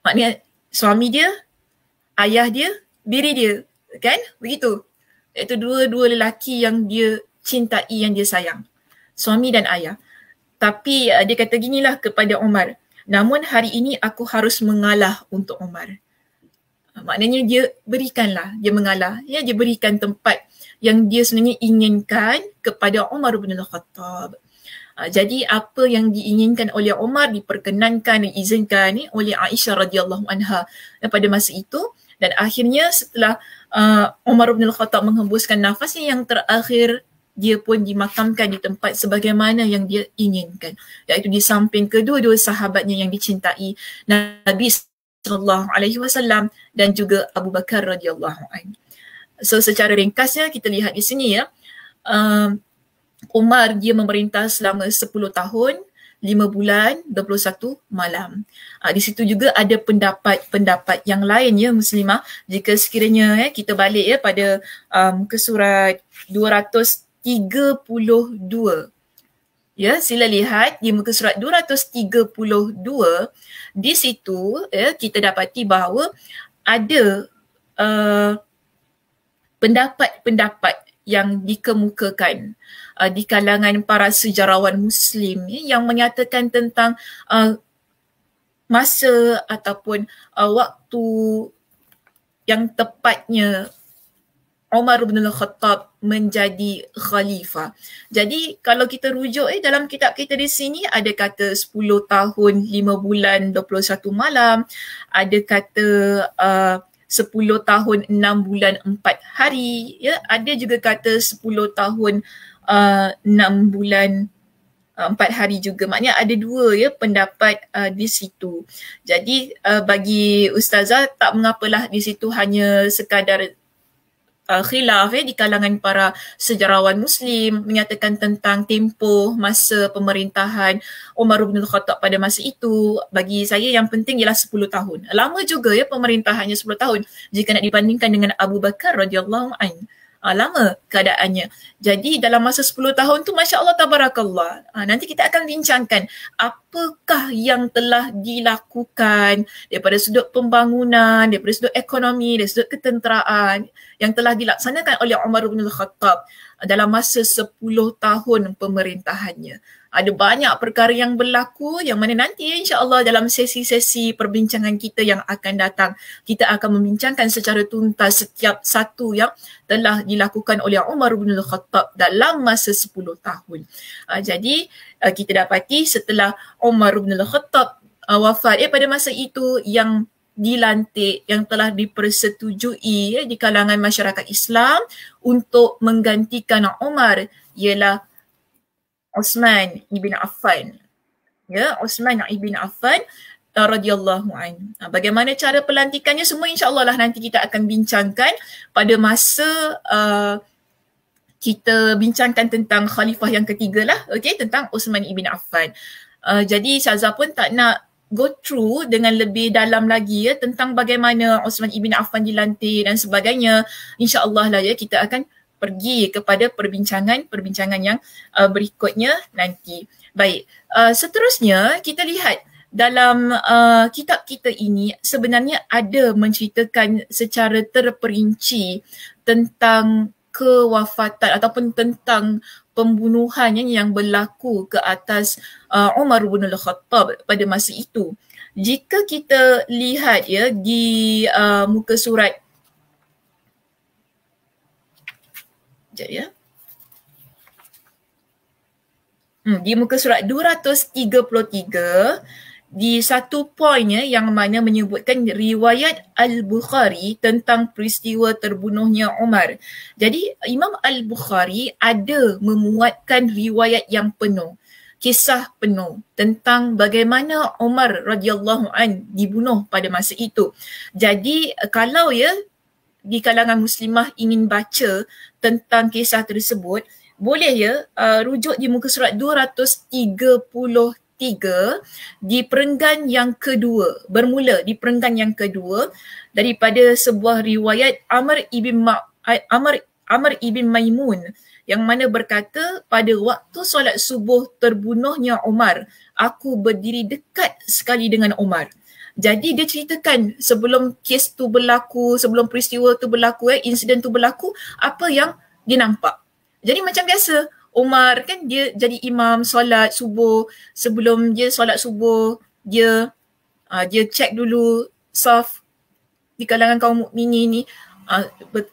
Maknanya suami dia, ayah dia, diri dia kan begitu. Itu dua-dua lelaki yang dia cintai yang dia sayang. Suami dan ayah. Tapi uh, dia kata ginilah kepada Omar. Namun hari ini aku harus mengalah untuk Omar maknanya dia berikanlah dia mengalah ya dia berikan tempat yang dia sebenarnya inginkan kepada Umar bin Al-Khattab ah, jadi apa yang diinginkan oleh Umar diperkenankan diizinkan ya, eh, oleh Aisyah radhiyallahu anha eh, pada masa itu dan akhirnya setelah uh, Umar bin Al-Khattab menghembuskan nafasnya yang terakhir dia pun dimakamkan di tempat sebagaimana yang dia inginkan iaitu di samping kedua-dua sahabatnya yang dicintai Nabi sallallahu alaihi wasallam dan juga Abu Bakar radhiyallahu an. So secara ringkasnya kita lihat di sini ya. Uh, Umar dia memerintah selama 10 tahun 5 bulan 21 malam. Uh, di situ juga ada pendapat-pendapat yang lain ya muslimah. Jika sekiranya eh, kita balik ya pada um, ke surat 232 Ya, sila lihat di muka surat 232 di situ ya kita dapati bahawa ada uh, pendapat-pendapat yang dikemukakan uh, di kalangan para sejarawan muslim ya, yang menyatakan tentang uh, masa ataupun uh, waktu yang tepatnya Umar bin Al-Khattab menjadi khalifah. Jadi kalau kita rujuk eh dalam kitab kita di sini ada kata 10 tahun 5 bulan 21 malam, ada kata uh, 10 tahun 6 bulan 4 hari, ya ada juga kata 10 tahun uh, 6 bulan uh, empat hari juga. Maknanya ada dua ya pendapat uh, di situ. Jadi uh, bagi ustazah tak mengapalah di situ hanya sekadar uh, khilaf eh, di kalangan para sejarawan Muslim menyatakan tentang tempoh masa pemerintahan Umar bin Khattab pada masa itu. Bagi saya yang penting ialah 10 tahun. Lama juga ya pemerintahannya 10 tahun jika nak dibandingkan dengan Abu Bakar radhiyallahu anhu uh, lama keadaannya. Jadi dalam masa 10 tahun tu Masya Allah Tabarakallah. Uh, nanti kita akan bincangkan apakah yang telah dilakukan daripada sudut pembangunan, daripada sudut ekonomi, daripada sudut ketenteraan yang telah dilaksanakan oleh Umar bin Al-Khattab dalam masa 10 tahun pemerintahannya ada banyak perkara yang berlaku yang mana nanti insya Allah dalam sesi-sesi perbincangan kita yang akan datang kita akan membincangkan secara tuntas setiap satu yang telah dilakukan oleh Umar bin Khattab dalam masa 10 tahun. Uh, jadi uh, kita dapati setelah Umar bin Khattab uh, ah, wafat eh, pada masa itu yang dilantik yang telah dipersetujui eh, di kalangan masyarakat Islam untuk menggantikan Umar ialah Osman ibn Affan. Ya, Osman ibn Affan uh, radhiyallahu an. Uh, bagaimana cara pelantikannya semua insya-Allah lah nanti kita akan bincangkan pada masa uh, kita bincangkan tentang khalifah yang ketiga lah, okay, tentang Osman ibn Affan. Uh, jadi Syaza pun tak nak go through dengan lebih dalam lagi ya tentang bagaimana Osman ibn Affan dilantik dan sebagainya. Insya-Allah lah ya kita akan pergi kepada perbincangan-perbincangan yang uh, berikutnya nanti. Baik, uh, seterusnya kita lihat dalam uh, kitab kita ini sebenarnya ada menceritakan secara terperinci tentang kewafatan ataupun tentang pembunuhan yang yang berlaku ke atas uh, Umar bin Al-Khattab pada masa itu. Jika kita lihat ya di uh, muka surat kejap ya. Hmm, di muka surat 233 di satu poinnya yang mana menyebutkan riwayat Al-Bukhari tentang peristiwa terbunuhnya Umar. Jadi Imam Al-Bukhari ada memuatkan riwayat yang penuh kisah penuh tentang bagaimana Umar radhiyallahu an dibunuh pada masa itu. Jadi kalau ya di kalangan muslimah ingin baca tentang kisah tersebut boleh ya uh, rujuk di muka surat 233 di perenggan yang kedua bermula di perenggan yang kedua daripada sebuah riwayat Amr ibn Ma- eh, Amr Amr ibn Maimun yang mana berkata pada waktu solat subuh terbunuhnya Umar aku berdiri dekat sekali dengan Umar jadi dia ceritakan sebelum kes tu berlaku, sebelum peristiwa tu berlaku, eh, insiden tu berlaku, apa yang dia nampak. Jadi macam biasa, Umar kan dia jadi imam solat subuh. Sebelum dia solat subuh, dia uh, dia cek dulu saf di kalangan kaum mukminin ni, uh,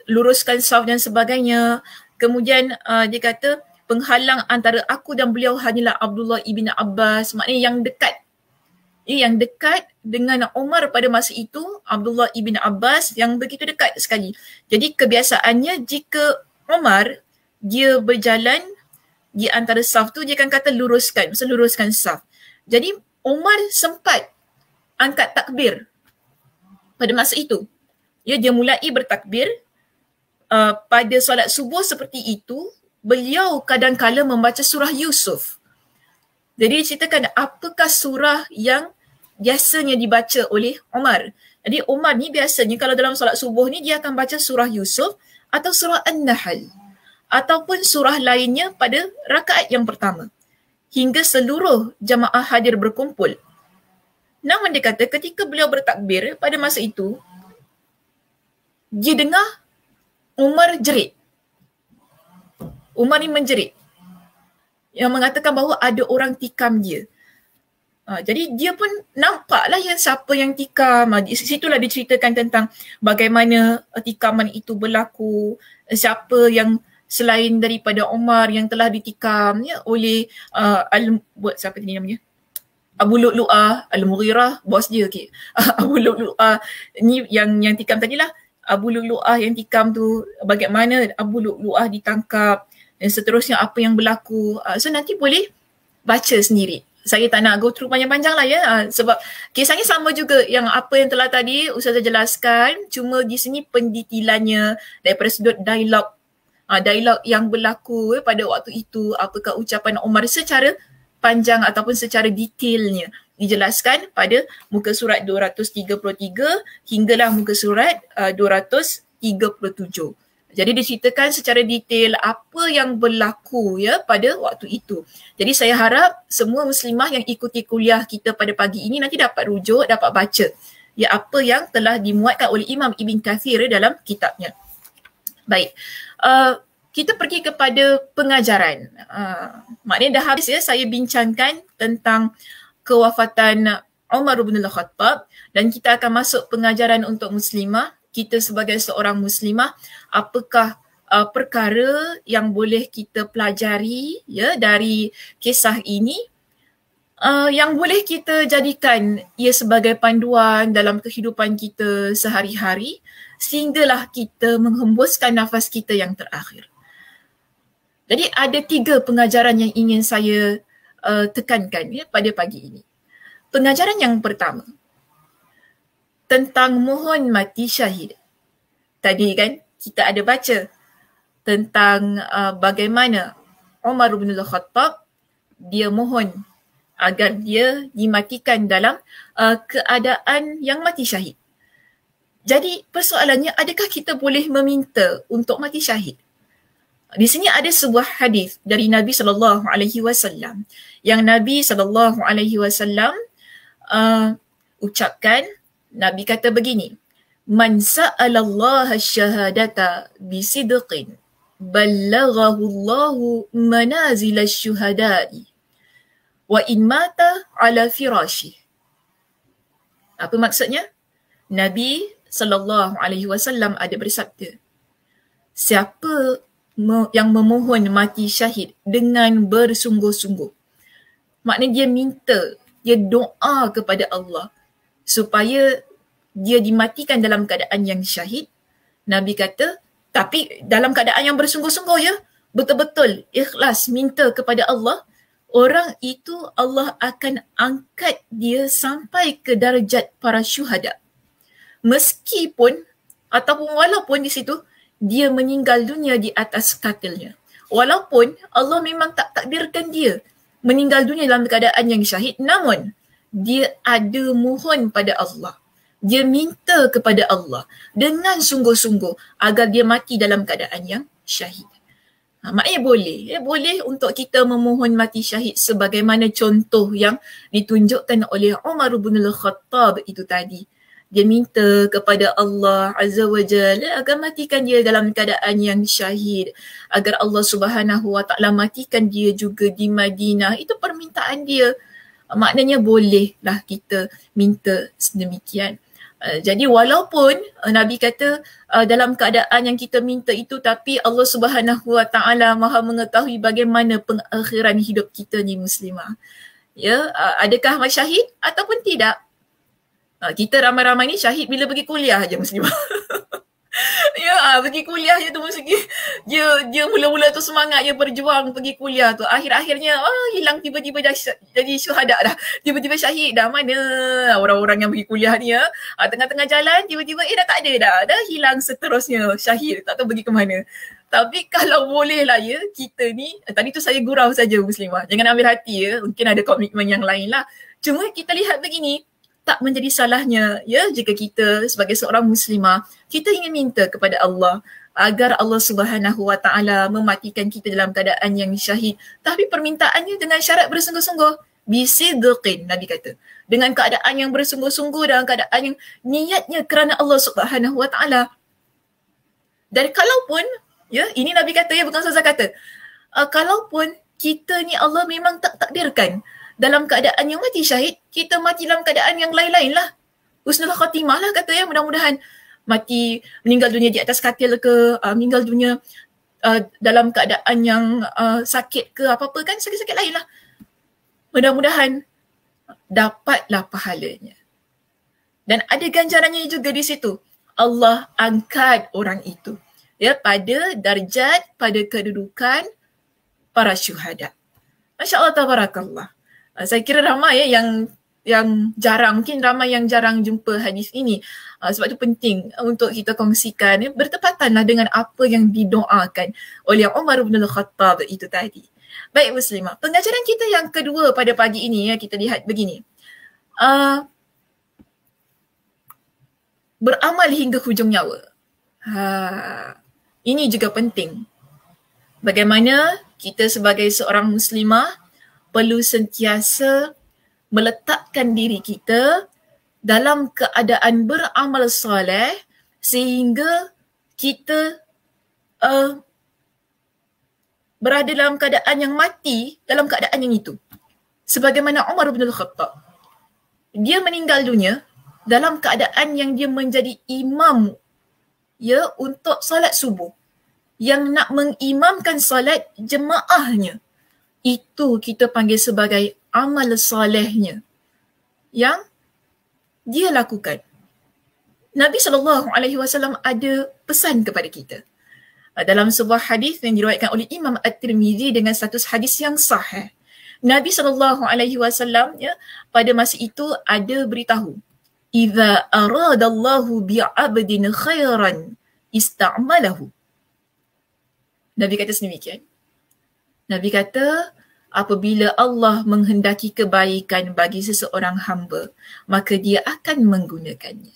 luruskan saf dan sebagainya. Kemudian uh, dia kata penghalang antara aku dan beliau hanyalah Abdullah ibn Abbas. Maknanya yang dekat yang dekat dengan Umar pada masa itu Abdullah ibn Abbas yang begitu dekat sekali. Jadi kebiasaannya jika Umar dia berjalan di antara saf tu dia akan kata luruskan, seluruskan luruskan saf. Jadi Umar sempat angkat takbir pada masa itu. Ya, dia mulai bertakbir uh, pada solat subuh seperti itu, beliau kadang-kadang membaca surah Yusuf. Jadi ceritakan apakah surah yang biasanya dibaca oleh Omar. Jadi Omar ni biasanya kalau dalam solat subuh ni dia akan baca surah Yusuf atau surah An-Nahl ataupun surah lainnya pada rakaat yang pertama hingga seluruh jamaah hadir berkumpul. Namun dia kata ketika beliau bertakbir pada masa itu dia dengar Umar jerit. Umar ni menjerit yang mengatakan bahawa ada orang tikam dia. Ha, jadi dia pun nampaklah yang siapa yang tikam. Ha, di situlah diceritakan tentang bagaimana eh, tikaman itu berlaku. Eh, siapa yang selain daripada Omar yang telah ditikam ya, oleh uh, Al buat siapa ini namanya? Abu Lu'a Al-Mughirah, bos dia okey. Abu Lu'a ni yang yang tikam tadilah. Abu Lu'a yang tikam tu bagaimana Abu Lu'a ditangkap dan seterusnya apa yang berlaku. Ha, so nanti boleh baca sendiri saya tak nak go through panjang-panjang lah ya uh, sebab kisahnya sama juga yang apa yang telah tadi usaha saya jelaskan cuma di sini pendetilannya daripada sudut dialog uh, dialog yang berlaku eh, pada waktu itu apakah ucapan Omar secara panjang ataupun secara detailnya dijelaskan pada muka surat 233 hinggalah muka surat ah, uh, 237. Jadi diceritakan secara detail apa yang berlaku ya pada waktu itu. Jadi saya harap semua muslimah yang ikuti kuliah kita pada pagi ini nanti dapat rujuk, dapat baca ya apa yang telah dimuatkan oleh Imam Ibn Kathir ya, dalam kitabnya. Baik. Uh, kita pergi kepada pengajaran. Uh, maknanya dah habis ya saya bincangkan tentang kewafatan Umar bin Al-Khattab dan kita akan masuk pengajaran untuk muslimah kita sebagai seorang muslimah apakah uh, perkara yang boleh kita pelajari ya dari kisah ini uh, yang boleh kita jadikan ia sebagai panduan dalam kehidupan kita sehari-hari sehinggalah kita menghembuskan nafas kita yang terakhir jadi ada tiga pengajaran yang ingin saya uh, tekankan ya pada pagi ini. Pengajaran yang pertama, tentang mohon mati syahid. Tadi kan kita ada baca tentang uh, bagaimana Umar bin Khattab dia mohon agar dia dimatikan dalam uh, keadaan yang mati syahid. Jadi persoalannya adakah kita boleh meminta untuk mati syahid? Di sini ada sebuah hadis dari Nabi sallallahu alaihi wasallam yang Nabi sallallahu alaihi wasallam uh, ucapkan Nabi kata begini, Man sa'alallaha syahadata bisidqin ballaghahu Allahu manazil asyuhada'i wa in mata ala firashi. Apa maksudnya? Nabi sallallahu alaihi wasallam ada bersabda, siapa yang memohon mati syahid dengan bersungguh-sungguh. Maknanya dia minta, dia doa kepada Allah supaya dia dimatikan dalam keadaan yang syahid nabi kata tapi dalam keadaan yang bersungguh-sungguh ya betul-betul ikhlas minta kepada Allah orang itu Allah akan angkat dia sampai ke darjat para syuhada meskipun ataupun walaupun di situ dia meninggal dunia di atas katilnya walaupun Allah memang tak takdirkan dia meninggal dunia dalam keadaan yang syahid namun dia ada mohon pada Allah dia minta kepada Allah dengan sungguh-sungguh agar dia mati dalam keadaan yang syahid. Ha, maknanya boleh. Ya, boleh untuk kita memohon mati syahid sebagaimana contoh yang ditunjukkan oleh Umar bin Al-Khattab itu tadi. Dia minta kepada Allah Azza wa Jalla agar matikan dia dalam keadaan yang syahid. Agar Allah Subhanahu Wa Ta'ala matikan dia juga di Madinah. Itu permintaan dia. Maknanya bolehlah kita minta sedemikian. Eh, jadi walaupun uh, Nabi kata uh, dalam keadaan yang kita minta itu tapi Allah Subhanahu Wa Taala Maha mengetahui bagaimana pengakhiran hidup kita ni muslimah. Ya, uh, adakah masyahid ataupun tidak? Uh, kita ramai-ramai ni syahid bila pergi kuliah aja muslimah. ah ha, pergi kuliah je tu mesti dia dia mula-mula tu semangat dia berjuang pergi kuliah tu akhir-akhirnya ah oh, hilang tiba-tiba dah sy- jadi syuhada dah tiba-tiba syahid dah mana orang-orang yang pergi kuliah ni ya ha, tengah-tengah jalan tiba-tiba eh dah tak ada dah dah hilang seterusnya syahid tak tahu pergi ke mana tapi kalau boleh lah ya kita ni eh, tadi tu saya gurau saja muslimah jangan ambil hati ya mungkin ada komitmen yang lain lah cuma kita lihat begini tak menjadi salahnya ya jika kita sebagai seorang muslimah kita ingin minta kepada Allah agar Allah Subhanahu Wa Taala mematikan kita dalam keadaan yang syahid tapi permintaannya dengan syarat bersungguh-sungguh bisidqin nabi kata dengan keadaan yang bersungguh-sungguh dan keadaan yang niatnya kerana Allah Subhanahu Wa Taala dan kalaupun ya ini nabi kata ya bukan saya kata uh, kalaupun kita ni Allah memang tak takdirkan dalam keadaan yang mati syahid kita mati dalam keadaan yang lain-lain lah. Husnul khatimah lah kata ya, mudah-mudahan mati, meninggal dunia di atas katil ke, uh, meninggal dunia uh, dalam keadaan yang uh, sakit ke, apa-apa kan, sakit-sakit lain lah. Mudah-mudahan dapatlah pahalanya. Dan ada ganjarannya juga di situ. Allah angkat orang itu. Ya, pada darjat, pada kedudukan para syuhada. Masya Allah, tabarakallah. Uh, saya kira ramai ya yang yang jarang mungkin ramai yang jarang jumpa hadis ini uh, sebab itu penting untuk kita kongsikan ya, bertepatanlah dengan apa yang didoakan oleh Umar bin Al-Khattab itu tadi. Baik muslimah, pengajaran kita yang kedua pada pagi ini ya kita lihat begini. Uh, beramal hingga hujung nyawa. Ha, ini juga penting. Bagaimana kita sebagai seorang muslimah perlu sentiasa meletakkan diri kita dalam keadaan beramal soleh sehingga kita uh, berada dalam keadaan yang mati dalam keadaan yang itu sebagaimana Umar bin Al-Khattab dia meninggal dunia dalam keadaan yang dia menjadi imam ya untuk solat subuh yang nak mengimamkan solat jemaahnya itu kita panggil sebagai amal salehnya yang dia lakukan. Nabi saw ada pesan kepada kita. Ah, dalam sebuah hadis yang diriwayatkan oleh Imam At-Tirmizi dengan status hadis yang sahih. Nabi sallallahu alaihi wasallam ya, pada masa itu ada beritahu Iza aradallahu bi'abdin khairan ista'malahu. Nabi kata sendiri kan? Nabi kata, apabila Allah menghendaki kebaikan bagi seseorang hamba, maka dia akan menggunakannya.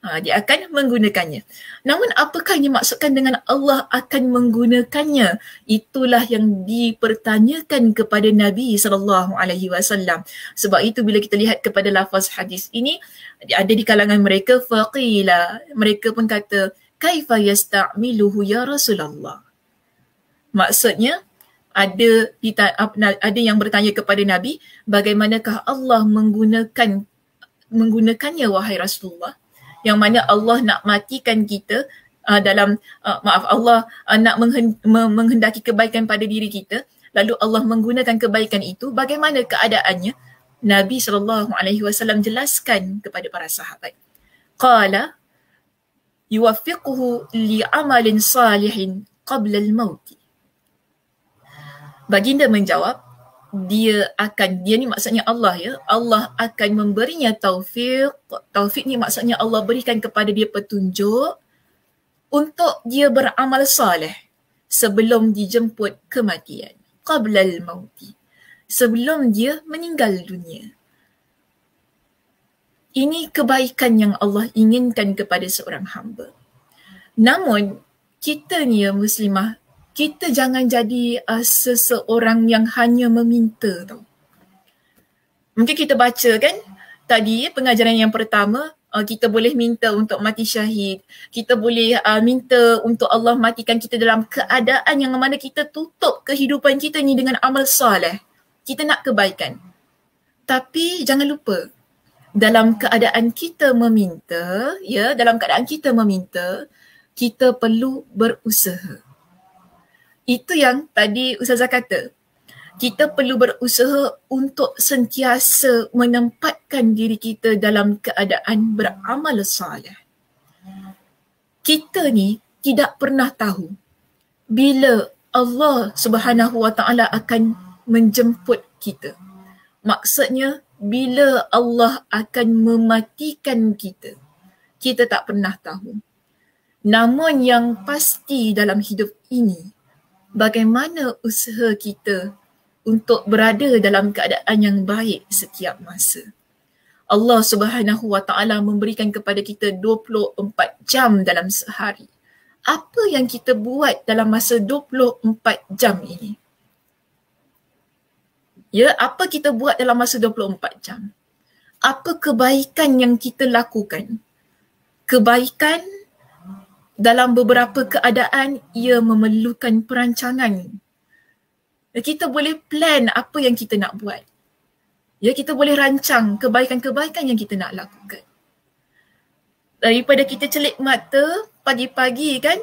Ha, dia akan menggunakannya. Namun apakah yang dimaksudkan dengan Allah akan menggunakannya? Itulah yang dipertanyakan kepada Nabi sallallahu alaihi wasallam. Sebab itu bila kita lihat kepada lafaz hadis ini ada di kalangan mereka faqila. Mereka pun kata kaifa yasta'miluhu ya Rasulullah. Maksudnya ada ada yang bertanya kepada Nabi bagaimanakah Allah menggunakan menggunakannya wahai Rasulullah yang mana Allah nak matikan kita uh, dalam uh, maaf Allah uh, nak menghendaki kebaikan pada diri kita lalu Allah menggunakan kebaikan itu bagaimana keadaannya Nabi sallallahu alaihi wasallam jelaskan kepada para sahabat qala yuwaffiquhu li amalin salihin qabla al mauti Baginda menjawab, dia akan, dia ni maksudnya Allah ya, Allah akan memberinya taufik, taufik ni maksudnya Allah berikan kepada dia petunjuk untuk dia beramal soleh sebelum dijemput kematian. Qablal mauti. Sebelum dia meninggal dunia. Ini kebaikan yang Allah inginkan kepada seorang hamba. Namun, kita ni ya Muslimah, kita jangan jadi uh, seseorang yang hanya meminta tau. Mungkin kita baca kan tadi pengajaran yang pertama uh, kita boleh minta untuk mati syahid. Kita boleh uh, minta untuk Allah matikan kita dalam keadaan yang mana kita tutup kehidupan kita ni dengan amal soleh. Kita nak kebaikan. Tapi jangan lupa dalam keadaan kita meminta, ya, dalam keadaan kita meminta, kita perlu berusaha. Itu yang tadi Ustazah kata. Kita perlu berusaha untuk sentiasa menempatkan diri kita dalam keadaan beramal salih. Kita ni tidak pernah tahu bila Allah Subhanahu Wa Taala akan menjemput kita. Maksudnya bila Allah akan mematikan kita. Kita tak pernah tahu. Namun yang pasti dalam hidup ini bagaimana usaha kita untuk berada dalam keadaan yang baik setiap masa. Allah Subhanahu Wa Taala memberikan kepada kita 24 jam dalam sehari. Apa yang kita buat dalam masa 24 jam ini? Ya, apa kita buat dalam masa 24 jam? Apa kebaikan yang kita lakukan? Kebaikan dalam beberapa keadaan ia memerlukan perancangan. Kita boleh plan apa yang kita nak buat. Ya kita boleh rancang kebaikan-kebaikan yang kita nak lakukan. Daripada kita celik mata pagi-pagi kan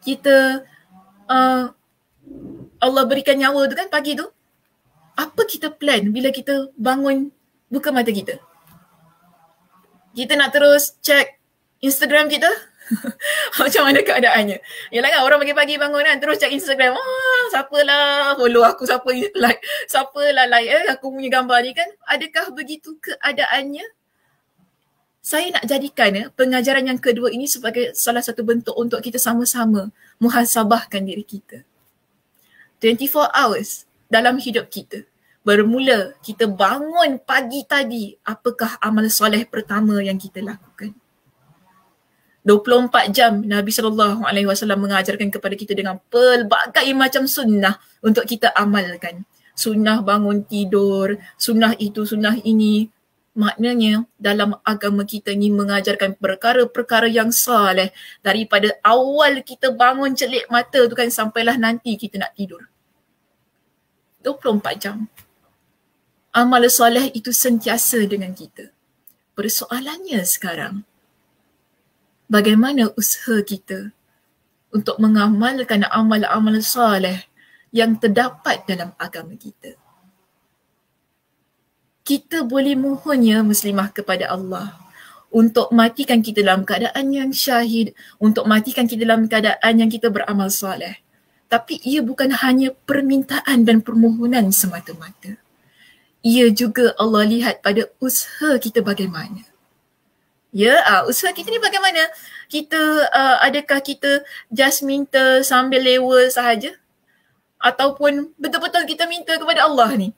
kita uh, Allah berikan nyawa tu kan pagi tu. Apa kita plan bila kita bangun buka mata kita? Kita nak terus check Instagram kita? macam mana keadaannya. Yalah kan orang pagi-pagi bangun kan terus cek Instagram. wah, Ah, siapalah follow aku siapa like. Siapalah like eh aku punya gambar ni kan. Adakah begitu keadaannya? Saya nak jadikan eh, pengajaran yang kedua ini sebagai salah satu bentuk untuk kita sama-sama muhasabahkan diri kita. 24 hours dalam hidup kita. Bermula kita bangun pagi tadi, apakah amal soleh pertama yang kita lakukan? 24 jam Nabi sallallahu alaihi wasallam mengajarkan kepada kita dengan pelbagai macam sunnah untuk kita amalkan. Sunnah bangun tidur, sunnah itu, sunnah ini. Maknanya dalam agama kita ni mengajarkan perkara-perkara yang salih daripada awal kita bangun celik mata tu kan sampailah nanti kita nak tidur. 24 jam. Amal soleh itu sentiasa dengan kita. Persoalannya sekarang, bagaimana usaha kita untuk mengamalkan amal-amal soleh yang terdapat dalam agama kita. Kita boleh mohonnya muslimah kepada Allah untuk matikan kita dalam keadaan yang syahid, untuk matikan kita dalam keadaan yang kita beramal soleh. Tapi ia bukan hanya permintaan dan permohonan semata-mata. Ia juga Allah lihat pada usaha kita bagaimana. Ya, uh, usaha kita ni bagaimana? Kita uh, adakah kita just minta sambil lewa sahaja? Ataupun betul-betul kita minta kepada Allah ni?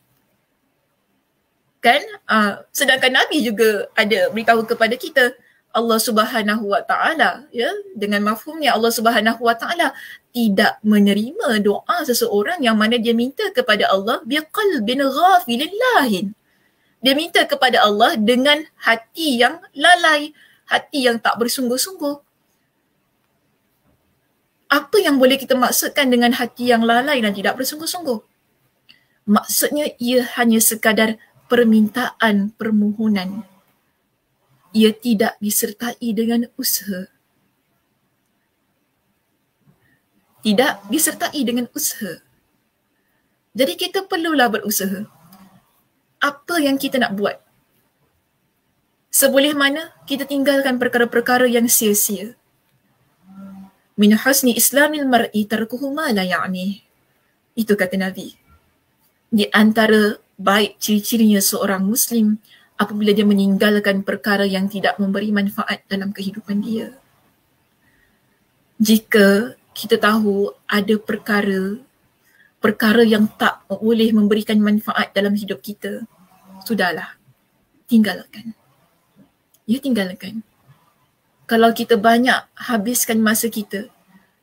Kan? Uh, sedangkan Nabi juga ada beritahu kepada kita Allah Subhanahu Wa Taala ya dengan mafhumnya Allah Subhanahu Wa Taala tidak menerima doa seseorang yang mana dia minta kepada Allah bi qalbin ghafilillahin dia minta kepada Allah dengan hati yang lalai, hati yang tak bersungguh-sungguh. Apa yang boleh kita maksudkan dengan hati yang lalai dan tidak bersungguh-sungguh? Maksudnya ia hanya sekadar permintaan, permohonan. Ia tidak disertai dengan usaha. Tidak disertai dengan usaha. Jadi kita perlulah berusaha apa yang kita nak buat. Seboleh mana kita tinggalkan perkara-perkara yang sia-sia. Min husni islamil mar'i tarkuhu ma la ya'ni. Itu kata Nabi. Di antara baik ciri-cirinya seorang Muslim apabila dia meninggalkan perkara yang tidak memberi manfaat dalam kehidupan dia. Jika kita tahu ada perkara perkara yang tak boleh memberikan manfaat dalam hidup kita, sudahlah. Tinggalkan. Ya, tinggalkan. Kalau kita banyak habiskan masa kita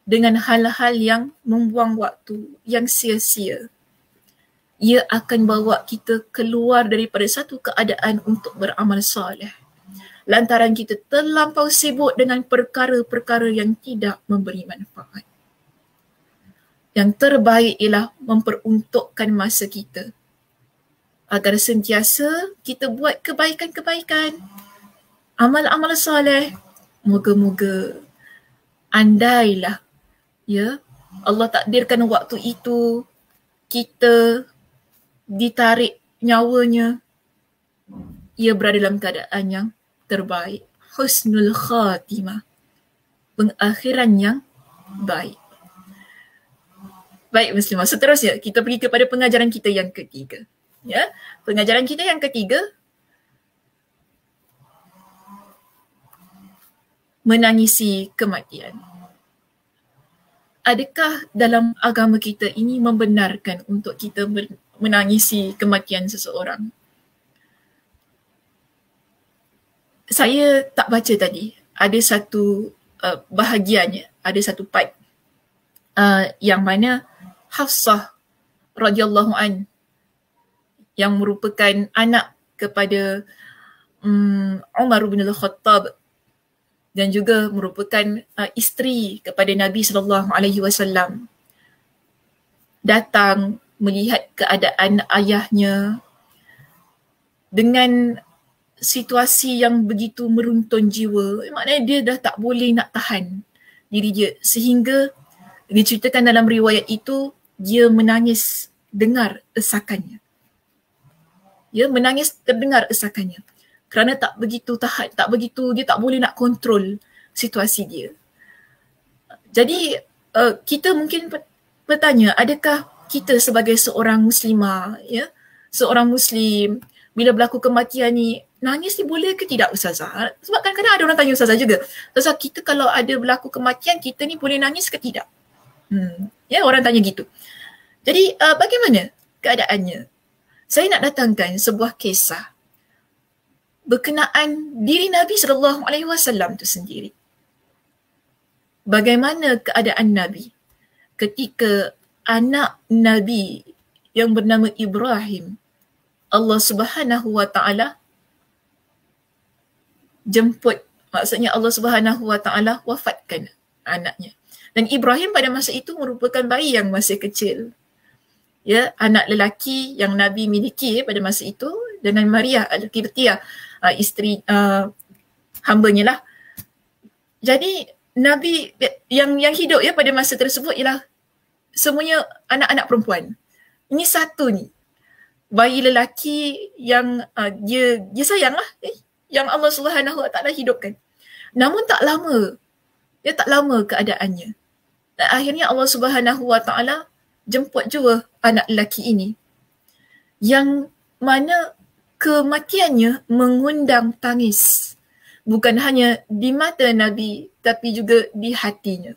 dengan hal-hal yang membuang waktu, yang sia-sia, ia akan bawa kita keluar daripada satu keadaan untuk beramal soleh. Lantaran kita terlampau sibuk dengan perkara-perkara yang tidak memberi manfaat. Yang terbaik ialah memperuntukkan masa kita agar sentiasa kita buat kebaikan-kebaikan. Amal-amal soleh. Moga-moga andailah ya Allah takdirkan waktu itu kita ditarik nyawanya ia berada dalam keadaan yang terbaik husnul khatimah pengakhiran yang baik Baik Muslimah, seterusnya kita pergi kepada pengajaran kita yang ketiga. Ya, pengajaran kita yang ketiga menangisi kematian. Adakah dalam agama kita ini membenarkan untuk kita menangisi kematian seseorang? Saya tak baca tadi. Ada satu uh, bahagiannya, ada satu part uh, yang mana Hafsah radhiyallahu an yang merupakan anak kepada um, Umar bin Al-Khattab dan juga merupakan uh, isteri kepada Nabi sallallahu alaihi wasallam datang melihat keadaan ayahnya dengan situasi yang begitu meruntun jiwa maknanya dia dah tak boleh nak tahan diri dia sehingga diceritakan dalam riwayat itu dia menangis dengar esakannya. Ya, menangis terdengar esakannya. Kerana tak begitu tahan, tak begitu dia tak boleh nak kontrol situasi dia. Jadi uh, kita mungkin bertanya, adakah kita sebagai seorang muslimah, ya, seorang muslim bila berlaku kematian ni nangis ni boleh ke tidak ustazah? Sebab kadang-kadang ada orang tanya ustazah juga. Ustazah kita kalau ada berlaku kematian kita ni boleh nangis ke tidak? Hmm, Ya, orang tanya gitu. Jadi uh, bagaimana keadaannya? Saya nak datangkan sebuah kisah berkenaan diri Nabi sallallahu alaihi wasallam itu sendiri. Bagaimana keadaan Nabi ketika anak Nabi yang bernama Ibrahim Allah Subhanahu wa taala jemput maksudnya Allah Subhanahu wa taala wafatkan anaknya. Dan Ibrahim pada masa itu merupakan bayi yang masih kecil. Ya, anak lelaki yang Nabi miliki pada masa itu dengan Maria Al-Kibtia, uh, isteri uh, hambanya lah. Jadi Nabi yang yang hidup ya pada masa tersebut ialah semuanya anak-anak perempuan. Ini satu ni. Bayi lelaki yang uh, dia dia sayanglah eh yang Allah swt Wa hidupkan. Namun tak lama. Ya tak lama keadaannya. Dan akhirnya Allah Subhanahu Wa Taala jemput jua anak lelaki ini. Yang mana kematiannya mengundang tangis. Bukan hanya di mata Nabi tapi juga di hatinya.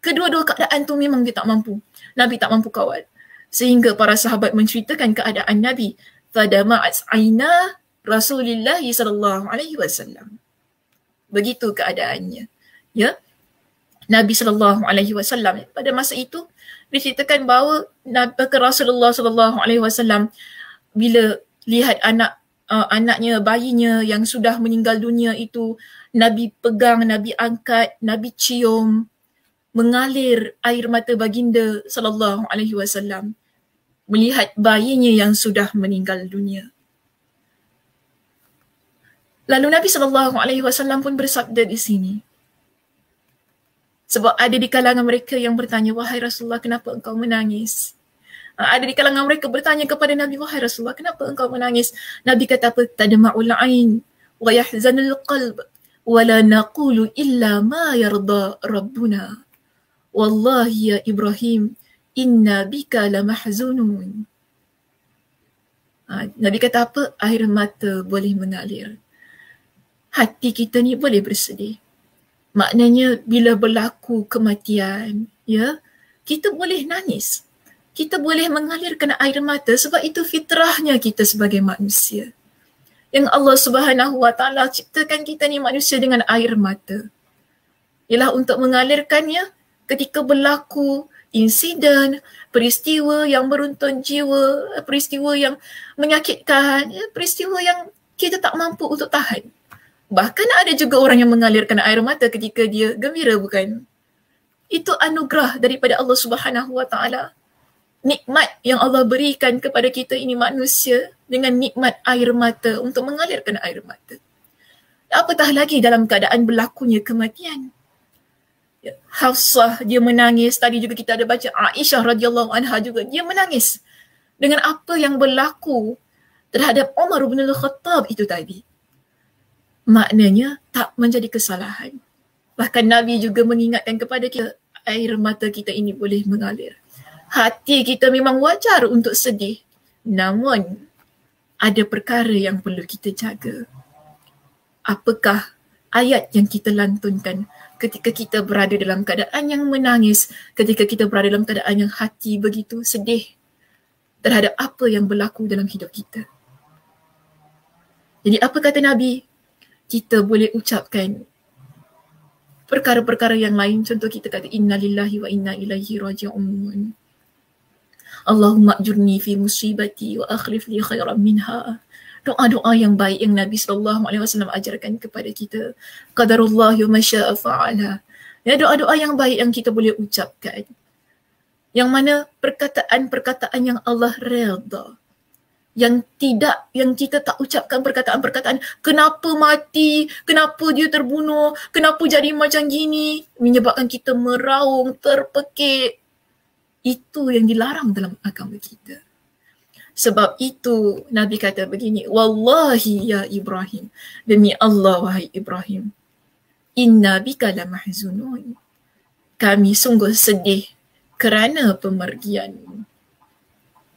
Kedua-dua keadaan tu memang dia tak mampu. Nabi tak mampu kawal. Sehingga para sahabat menceritakan keadaan Nabi. Fadama'at aina Rasulullah sallallahu alaihi wasallam. Begitu keadaannya. Ya. Yeah? Nabi sallallahu alaihi wasallam pada masa itu diceritakan bahawa Nabi Rasulullah sallallahu alaihi wasallam bila lihat anak uh, anaknya bayinya yang sudah meninggal dunia itu Nabi pegang Nabi angkat Nabi cium mengalir air mata baginda sallallahu alaihi wasallam melihat bayinya yang sudah meninggal dunia Lalu Nabi sallallahu alaihi wasallam pun bersabda di sini sebab ada di kalangan mereka yang bertanya, Wahai Rasulullah, kenapa engkau menangis? Ah, ada di kalangan mereka bertanya kepada Nabi, Wahai Rasulullah, kenapa engkau menangis? Nabi kata apa? Tadma'ul a'in wa yahzanul qalb wa la naqulu illa ma yarda rabbuna. Wallahi ya Ibrahim, inna bika la mahzunun. Ah, Nabi kata apa? Air mata boleh mengalir. Hati kita ni boleh bersedih maknanya bila berlaku kematian ya kita boleh nangis kita boleh mengalirkan air mata sebab itu fitrahnya kita sebagai manusia yang Allah Subhanahu Wa Taala ciptakan kita ni manusia dengan air mata ialah untuk mengalirkannya ketika berlaku insiden peristiwa yang beruntun jiwa peristiwa yang menyakitkan ya, peristiwa yang kita tak mampu untuk tahan Bahkan ada juga orang yang mengalirkan air mata ketika dia gembira bukan? Itu anugerah daripada Allah Subhanahu Wa Taala. Nikmat yang Allah berikan kepada kita ini manusia dengan nikmat air mata untuk mengalirkan air mata. Apatah lagi dalam keadaan berlakunya kematian. Ya, Hafsah dia menangis. Tadi juga kita ada baca Aisyah radhiyallahu anha juga dia menangis dengan apa yang berlaku terhadap Umar bin Al-Khattab itu tadi maknanya tak menjadi kesalahan. Bahkan Nabi juga mengingatkan kepada kita air mata kita ini boleh mengalir. Hati kita memang wajar untuk sedih. Namun ada perkara yang perlu kita jaga. Apakah ayat yang kita lantunkan ketika kita berada dalam keadaan yang menangis, ketika kita berada dalam keadaan yang hati begitu sedih terhadap apa yang berlaku dalam hidup kita. Jadi apa kata Nabi? kita boleh ucapkan perkara-perkara yang lain contoh kita kata innalillahi wa inna ilaihi raji'un Allahumma ajurni fi musibati wa akhlif li khairan minha doa-doa yang baik yang Nabi sallallahu alaihi wasallam ajarkan kepada kita qadarullah ma syaa fa'ala ya doa-doa yang baik yang kita boleh ucapkan yang mana perkataan-perkataan yang Allah redha yang tidak yang kita tak ucapkan perkataan-perkataan kenapa mati kenapa dia terbunuh kenapa jadi macam gini menyebabkan kita meraung terpekik itu yang dilarang dalam agama kita sebab itu nabi kata begini wallahi ya ibrahim demi Allah wahai ibrahim inna bika la mahzunun kami sungguh sedih kerana pemergianmu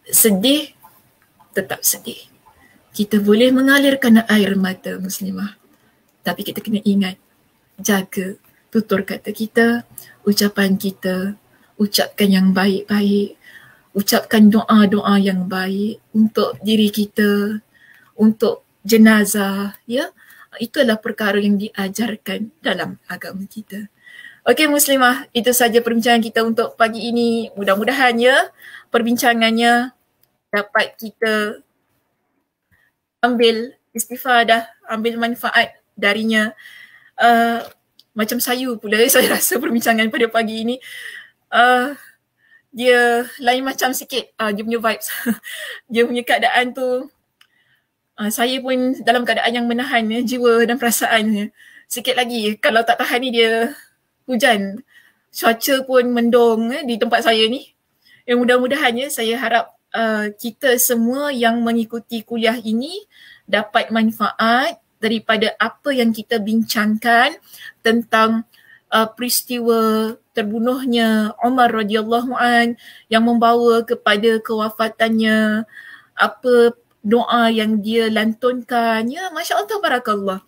sedih tetap sedih. Kita boleh mengalirkan air mata muslimah. Tapi kita kena ingat, jaga tutur kata kita, ucapan kita, ucapkan yang baik-baik, ucapkan doa-doa yang baik untuk diri kita, untuk jenazah, ya. Itulah perkara yang diajarkan dalam agama kita. Okey muslimah, itu saja perbincangan kita untuk pagi ini. Mudah-mudahan ya perbincangannya dapat kita ambil istighfar dah ambil manfaat darinya uh, macam sayu pula saya rasa perbincangan pada pagi ini uh, dia lain macam sikit uh, dia punya vibes dia punya keadaan tu uh, saya pun dalam keadaan yang menahan ya, jiwa dan perasaannya eh. sikit lagi kalau tak tahan ni dia hujan cuaca pun mendung ya, di tempat saya ni yang mudah-mudahan ya, saya harap uh, kita semua yang mengikuti kuliah ini dapat manfaat daripada apa yang kita bincangkan tentang uh, peristiwa terbunuhnya Omar radhiyallahu an yang membawa kepada kewafatannya apa doa yang dia lantunkan ya masya-Allah barakallah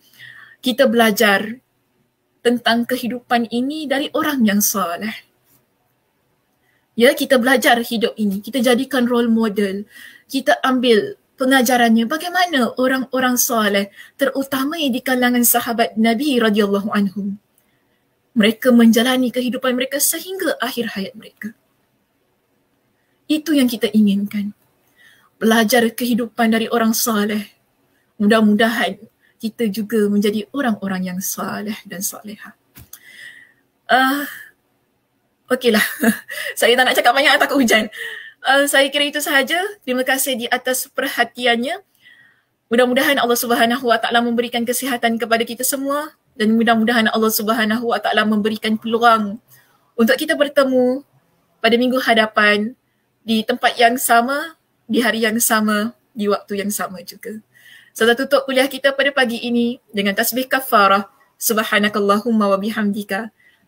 kita belajar tentang kehidupan ini dari orang yang soleh ya kita belajar hidup ini kita jadikan role model kita ambil pengajarannya bagaimana orang-orang soleh terutama di kalangan sahabat Nabi radhiyallahu anhu mereka menjalani kehidupan mereka sehingga akhir hayat mereka itu yang kita inginkan belajar kehidupan dari orang soleh mudah-mudahan kita juga menjadi orang-orang yang soleh dan soleha. ah uh, Okeylah. saya tak nak cakap banyak takut hujan. Uh, saya kira itu sahaja. Terima kasih di atas perhatiannya. Mudah-mudahan Allah Subhanahu Wa Taala memberikan kesihatan kepada kita semua dan mudah-mudahan Allah Subhanahu Wa Taala memberikan peluang untuk kita bertemu pada minggu hadapan di tempat yang sama, di hari yang sama, di waktu yang sama juga. Saya tutup kuliah kita pada pagi ini dengan tasbih kafarah. Subhanakallahumma wa bihamdika.